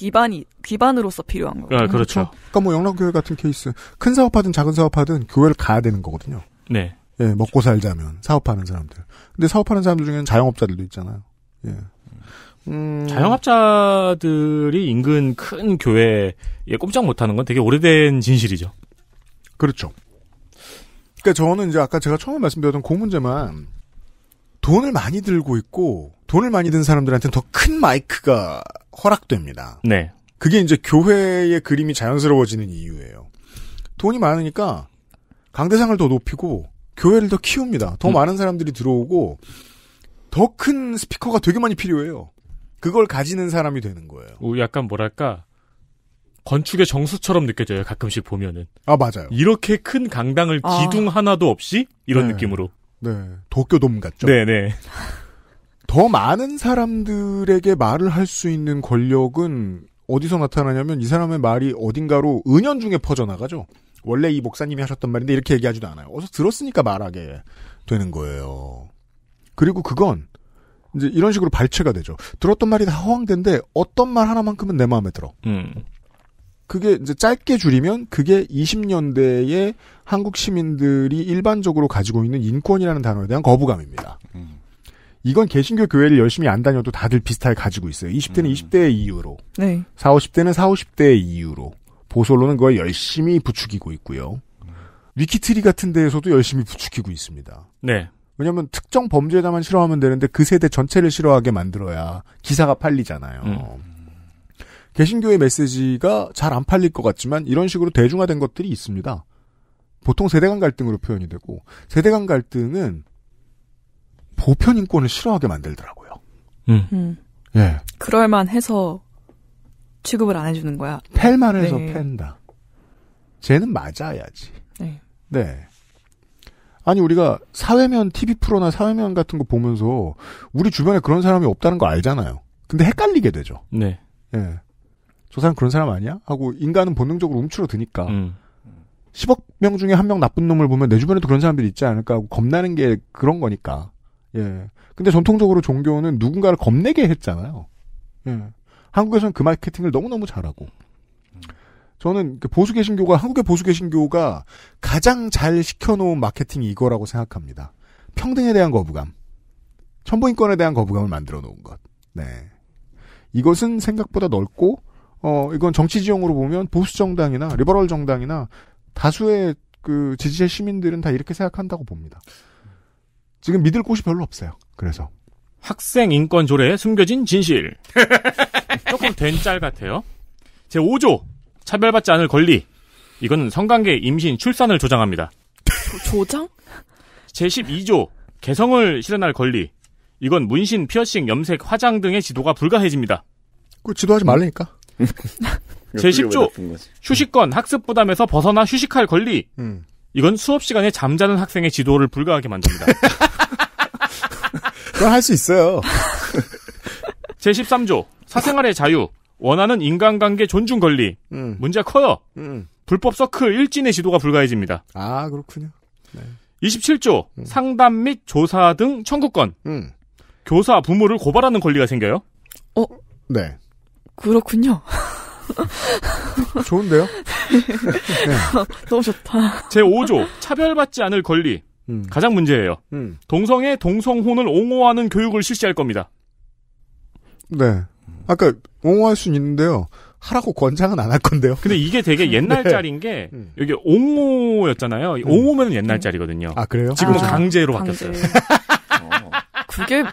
기반이 기반으로서 필요한 거예요. 아, 그렇죠. 그렇죠. 그러니까 뭐 영락교회 같은 케이스 큰 사업하든 작은 사업하든 교회를 가야 되는 거거든요. 네. 예, 먹고 살자면 사업하는 사람들. 근데 사업하는 사람들 중에는 자영업자들도 있잖아요. 예. 음... 자영업자들이 인근 큰 교회에 꼼짝 못하는 건 되게 오래된 진실이죠. 그렇죠. 그러니까 저는 이제 아까 제가 처음에 말씀드렸던 그 문제만 돈을 많이 들고 있고 돈을 많이 든 사람들한테는 더 큰 마이크가 허락됩니다. 네. 그게 이제 교회의 그림이 자연스러워지는 이유예요. 돈이 많으니까 강대상을 더 높이고 교회를 더 키웁니다. 더 음. 많은 사람들이 들어오고 더 큰 스피커가 되게 많이 필요해요. 그걸 가지는 사람이 되는 거예요. 약간 뭐랄까 건축의 정수처럼 느껴져요. 가끔씩 보면은. 아 맞아요. 이렇게 큰 강당을 아. 기둥 하나도 없이 이런 네. 느낌으로. 네. 도쿄돔 같죠. 네네. 네. 더 많은 사람들에게 말을 할 수 있는 권력은 어디서 나타나냐면 이 사람의 말이 어딘가로 은연중에 퍼져나가죠. 원래 이 목사님이 하셨던 말인데 이렇게 얘기하지도 않아요. 어서 들었으니까 말하게 되는 거예요. 그리고 그건 이제 이런 식으로 발췌가 되죠. 들었던 말이 다 허황된데 어떤 말 하나만큼은 내 마음에 들어. 음. 그게 이제 짧게 줄이면 그게 20년대의 한국 시민들이 일반적으로 가지고 있는 인권이라는 단어에 대한 거부감입니다. 음. 이건 개신교 교회를 열심히 안 다녀도 다들 비슷하게 가지고 있어요. 20대는 음. 20대의 이유로. 네. 40, 50대는 40, 50대의 이유로. 보솔로는 그걸 열심히 부추기고 있고요. 위키트리 같은 데에서도 열심히 부추기고 있습니다. 네. 왜냐면 하 특정 범죄자만 싫어하면 되는데 그 세대 전체를 싫어하게 만들어야 기사가 팔리잖아요. 음. 개신교의 메시지가 잘 안 팔릴 것 같지만 이런 식으로 대중화된 것들이 있습니다. 보통 세대 간 갈등으로 표현이 되고 세대 간 갈등은 보편 인권을 싫어하게 만들더라고요. 음. 음. 예. 그럴만 해서 취급을 안 해주는 거야. 팰만 해서 네. 팬다. 쟤는 맞아야지. 네. 네. 아니 우리가 사회면 TV 프로나 사회면 같은 거 보면서 우리 주변에 그런 사람이 없다는 거 알잖아요. 근데 헷갈리게 되죠. 네. 예. 저 사람 그런 사람 아니야? 하고 인간은 본능적으로 움츠러드니까 음. 10억 명 중에 한 명 나쁜 놈을 보면 내 주변에도 그런 사람들이 있지 않을까 하고 겁나는 게 그런 거니까. 예. 근데 전통적으로 종교는 누군가를 겁내게 했잖아요. 예. 한국에서는 그 마케팅을 너무너무 잘하고. 저는 그 보수 개신교가 한국의 보수 개신교가 가장 잘 시켜놓은 마케팅이 이거라고 생각합니다. 평등에 대한 거부감, 천부인권에 대한 거부감을 만들어 놓은 것. 네, 이것은 생각보다 넓고 어 이건 정치 지형으로 보면 보수 정당이나 리버럴 정당이나 다수의 그지지의 시민들은 다 이렇게 생각한다고 봅니다. 지금 믿을 곳이 별로 없어요. 그래서 학생 인권 조례에 숨겨진 진실. 조금 된 짤 같아요. 제 5조 차별받지 않을 권리. 이건 성관계, 임신, 출산을 조장합니다. 조, 장제 12조 개성을 실현할 권리. 이건 문신, 피어싱, 염색, 화장 등의 지도가 불가해집니다. 그 지도하지 말라니까. 제 10조 휴식권, 학습 부담에서 벗어나 휴식할 권리. 음. 이건 수업 시간에 잠자는 학생의 지도를 불가하게 만듭니다. 그건 할수 있어요. 제13조 사생활의 자유 원하는 인간관계 존중 권리 음. 문제가 커요. 음. 불법 서클 일진의 시도가 불가해집니다. 아 그렇군요. 네. 27조 음. 상담 및 조사 등 청구권 음. 교사 부모를 고발하는 권리가 생겨요. 어? 네. 그렇군요. 좋은데요? 네. 네. 너무 좋다. 제5조 차별받지 않을 권리 음. 가장 문제예요. 음. 동성애 동성혼을 옹호하는 교육을 실시할 겁니다. 네. 아까 옹호할 수는 있는데요. 하라고 권장은 안 할 건데요. 근데 이게 되게 옛날 네. 짤인 게 여기 음. 옹호였잖아요. 음. 옹호면 옛날 짤이거든요. 아 그래요? 지금은 아, 강제로 강제. 바뀌었어요. 어. 그게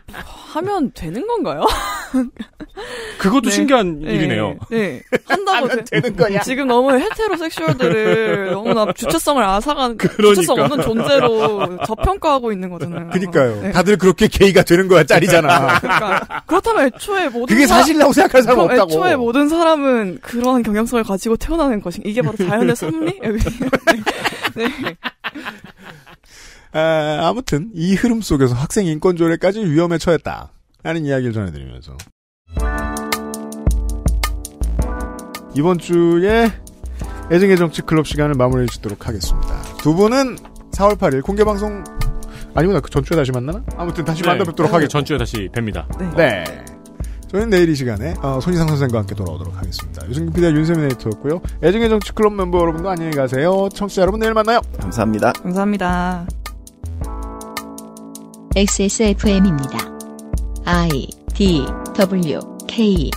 하면 되는 건가요? 그것도 네. 신기한 네. 일이네요. 네. 한다고 되, 는 거냐? 지금 너무 헤테로 섹슈얼들을 너무나 주체성을 앗아가는 그 그러니까. 주체성 없는 존재로 저평가하고 있는 거잖아요. 그니까요. 러 네. 다들 그렇게 게이가 되는 거야 짤이잖아. 그러니까 그렇다면 애초에 모든 그게 사실이라고 생각할 사람 없다고. 애초에 모든 사람은 그러한 경향성을 가지고 태어나는 것인 이게 바로 자연의 섭리? 네. 네. 네. 아, 아무튼 이 흐름 속에서 학생 인권 조례까지 위험에 처했다. 하는 이야기를 전해드리면서 이번 주에 애정의 정치 클럽 시간을 마무리해 주도록 하겠습니다. 두 분은 4월 8일 공개 방송 아니구나 그 전주에 다시 만나나? 아무튼 다시 네, 만나뵙도록 네, 하겠 전주에 다시 뵙니다. 네. 네. 저는 내일 이 시간에 어, 손희상 선생과 함께 돌아오도록 하겠습니다. 유승균 피디와 윤세민 에이터였고요. 애정의 정치 클럽 멤버 여러분도 안녕히 가세요. 청취자 여러분 내일 만나요. 감사합니다. 감사합니다. XSFM입니다. I D W K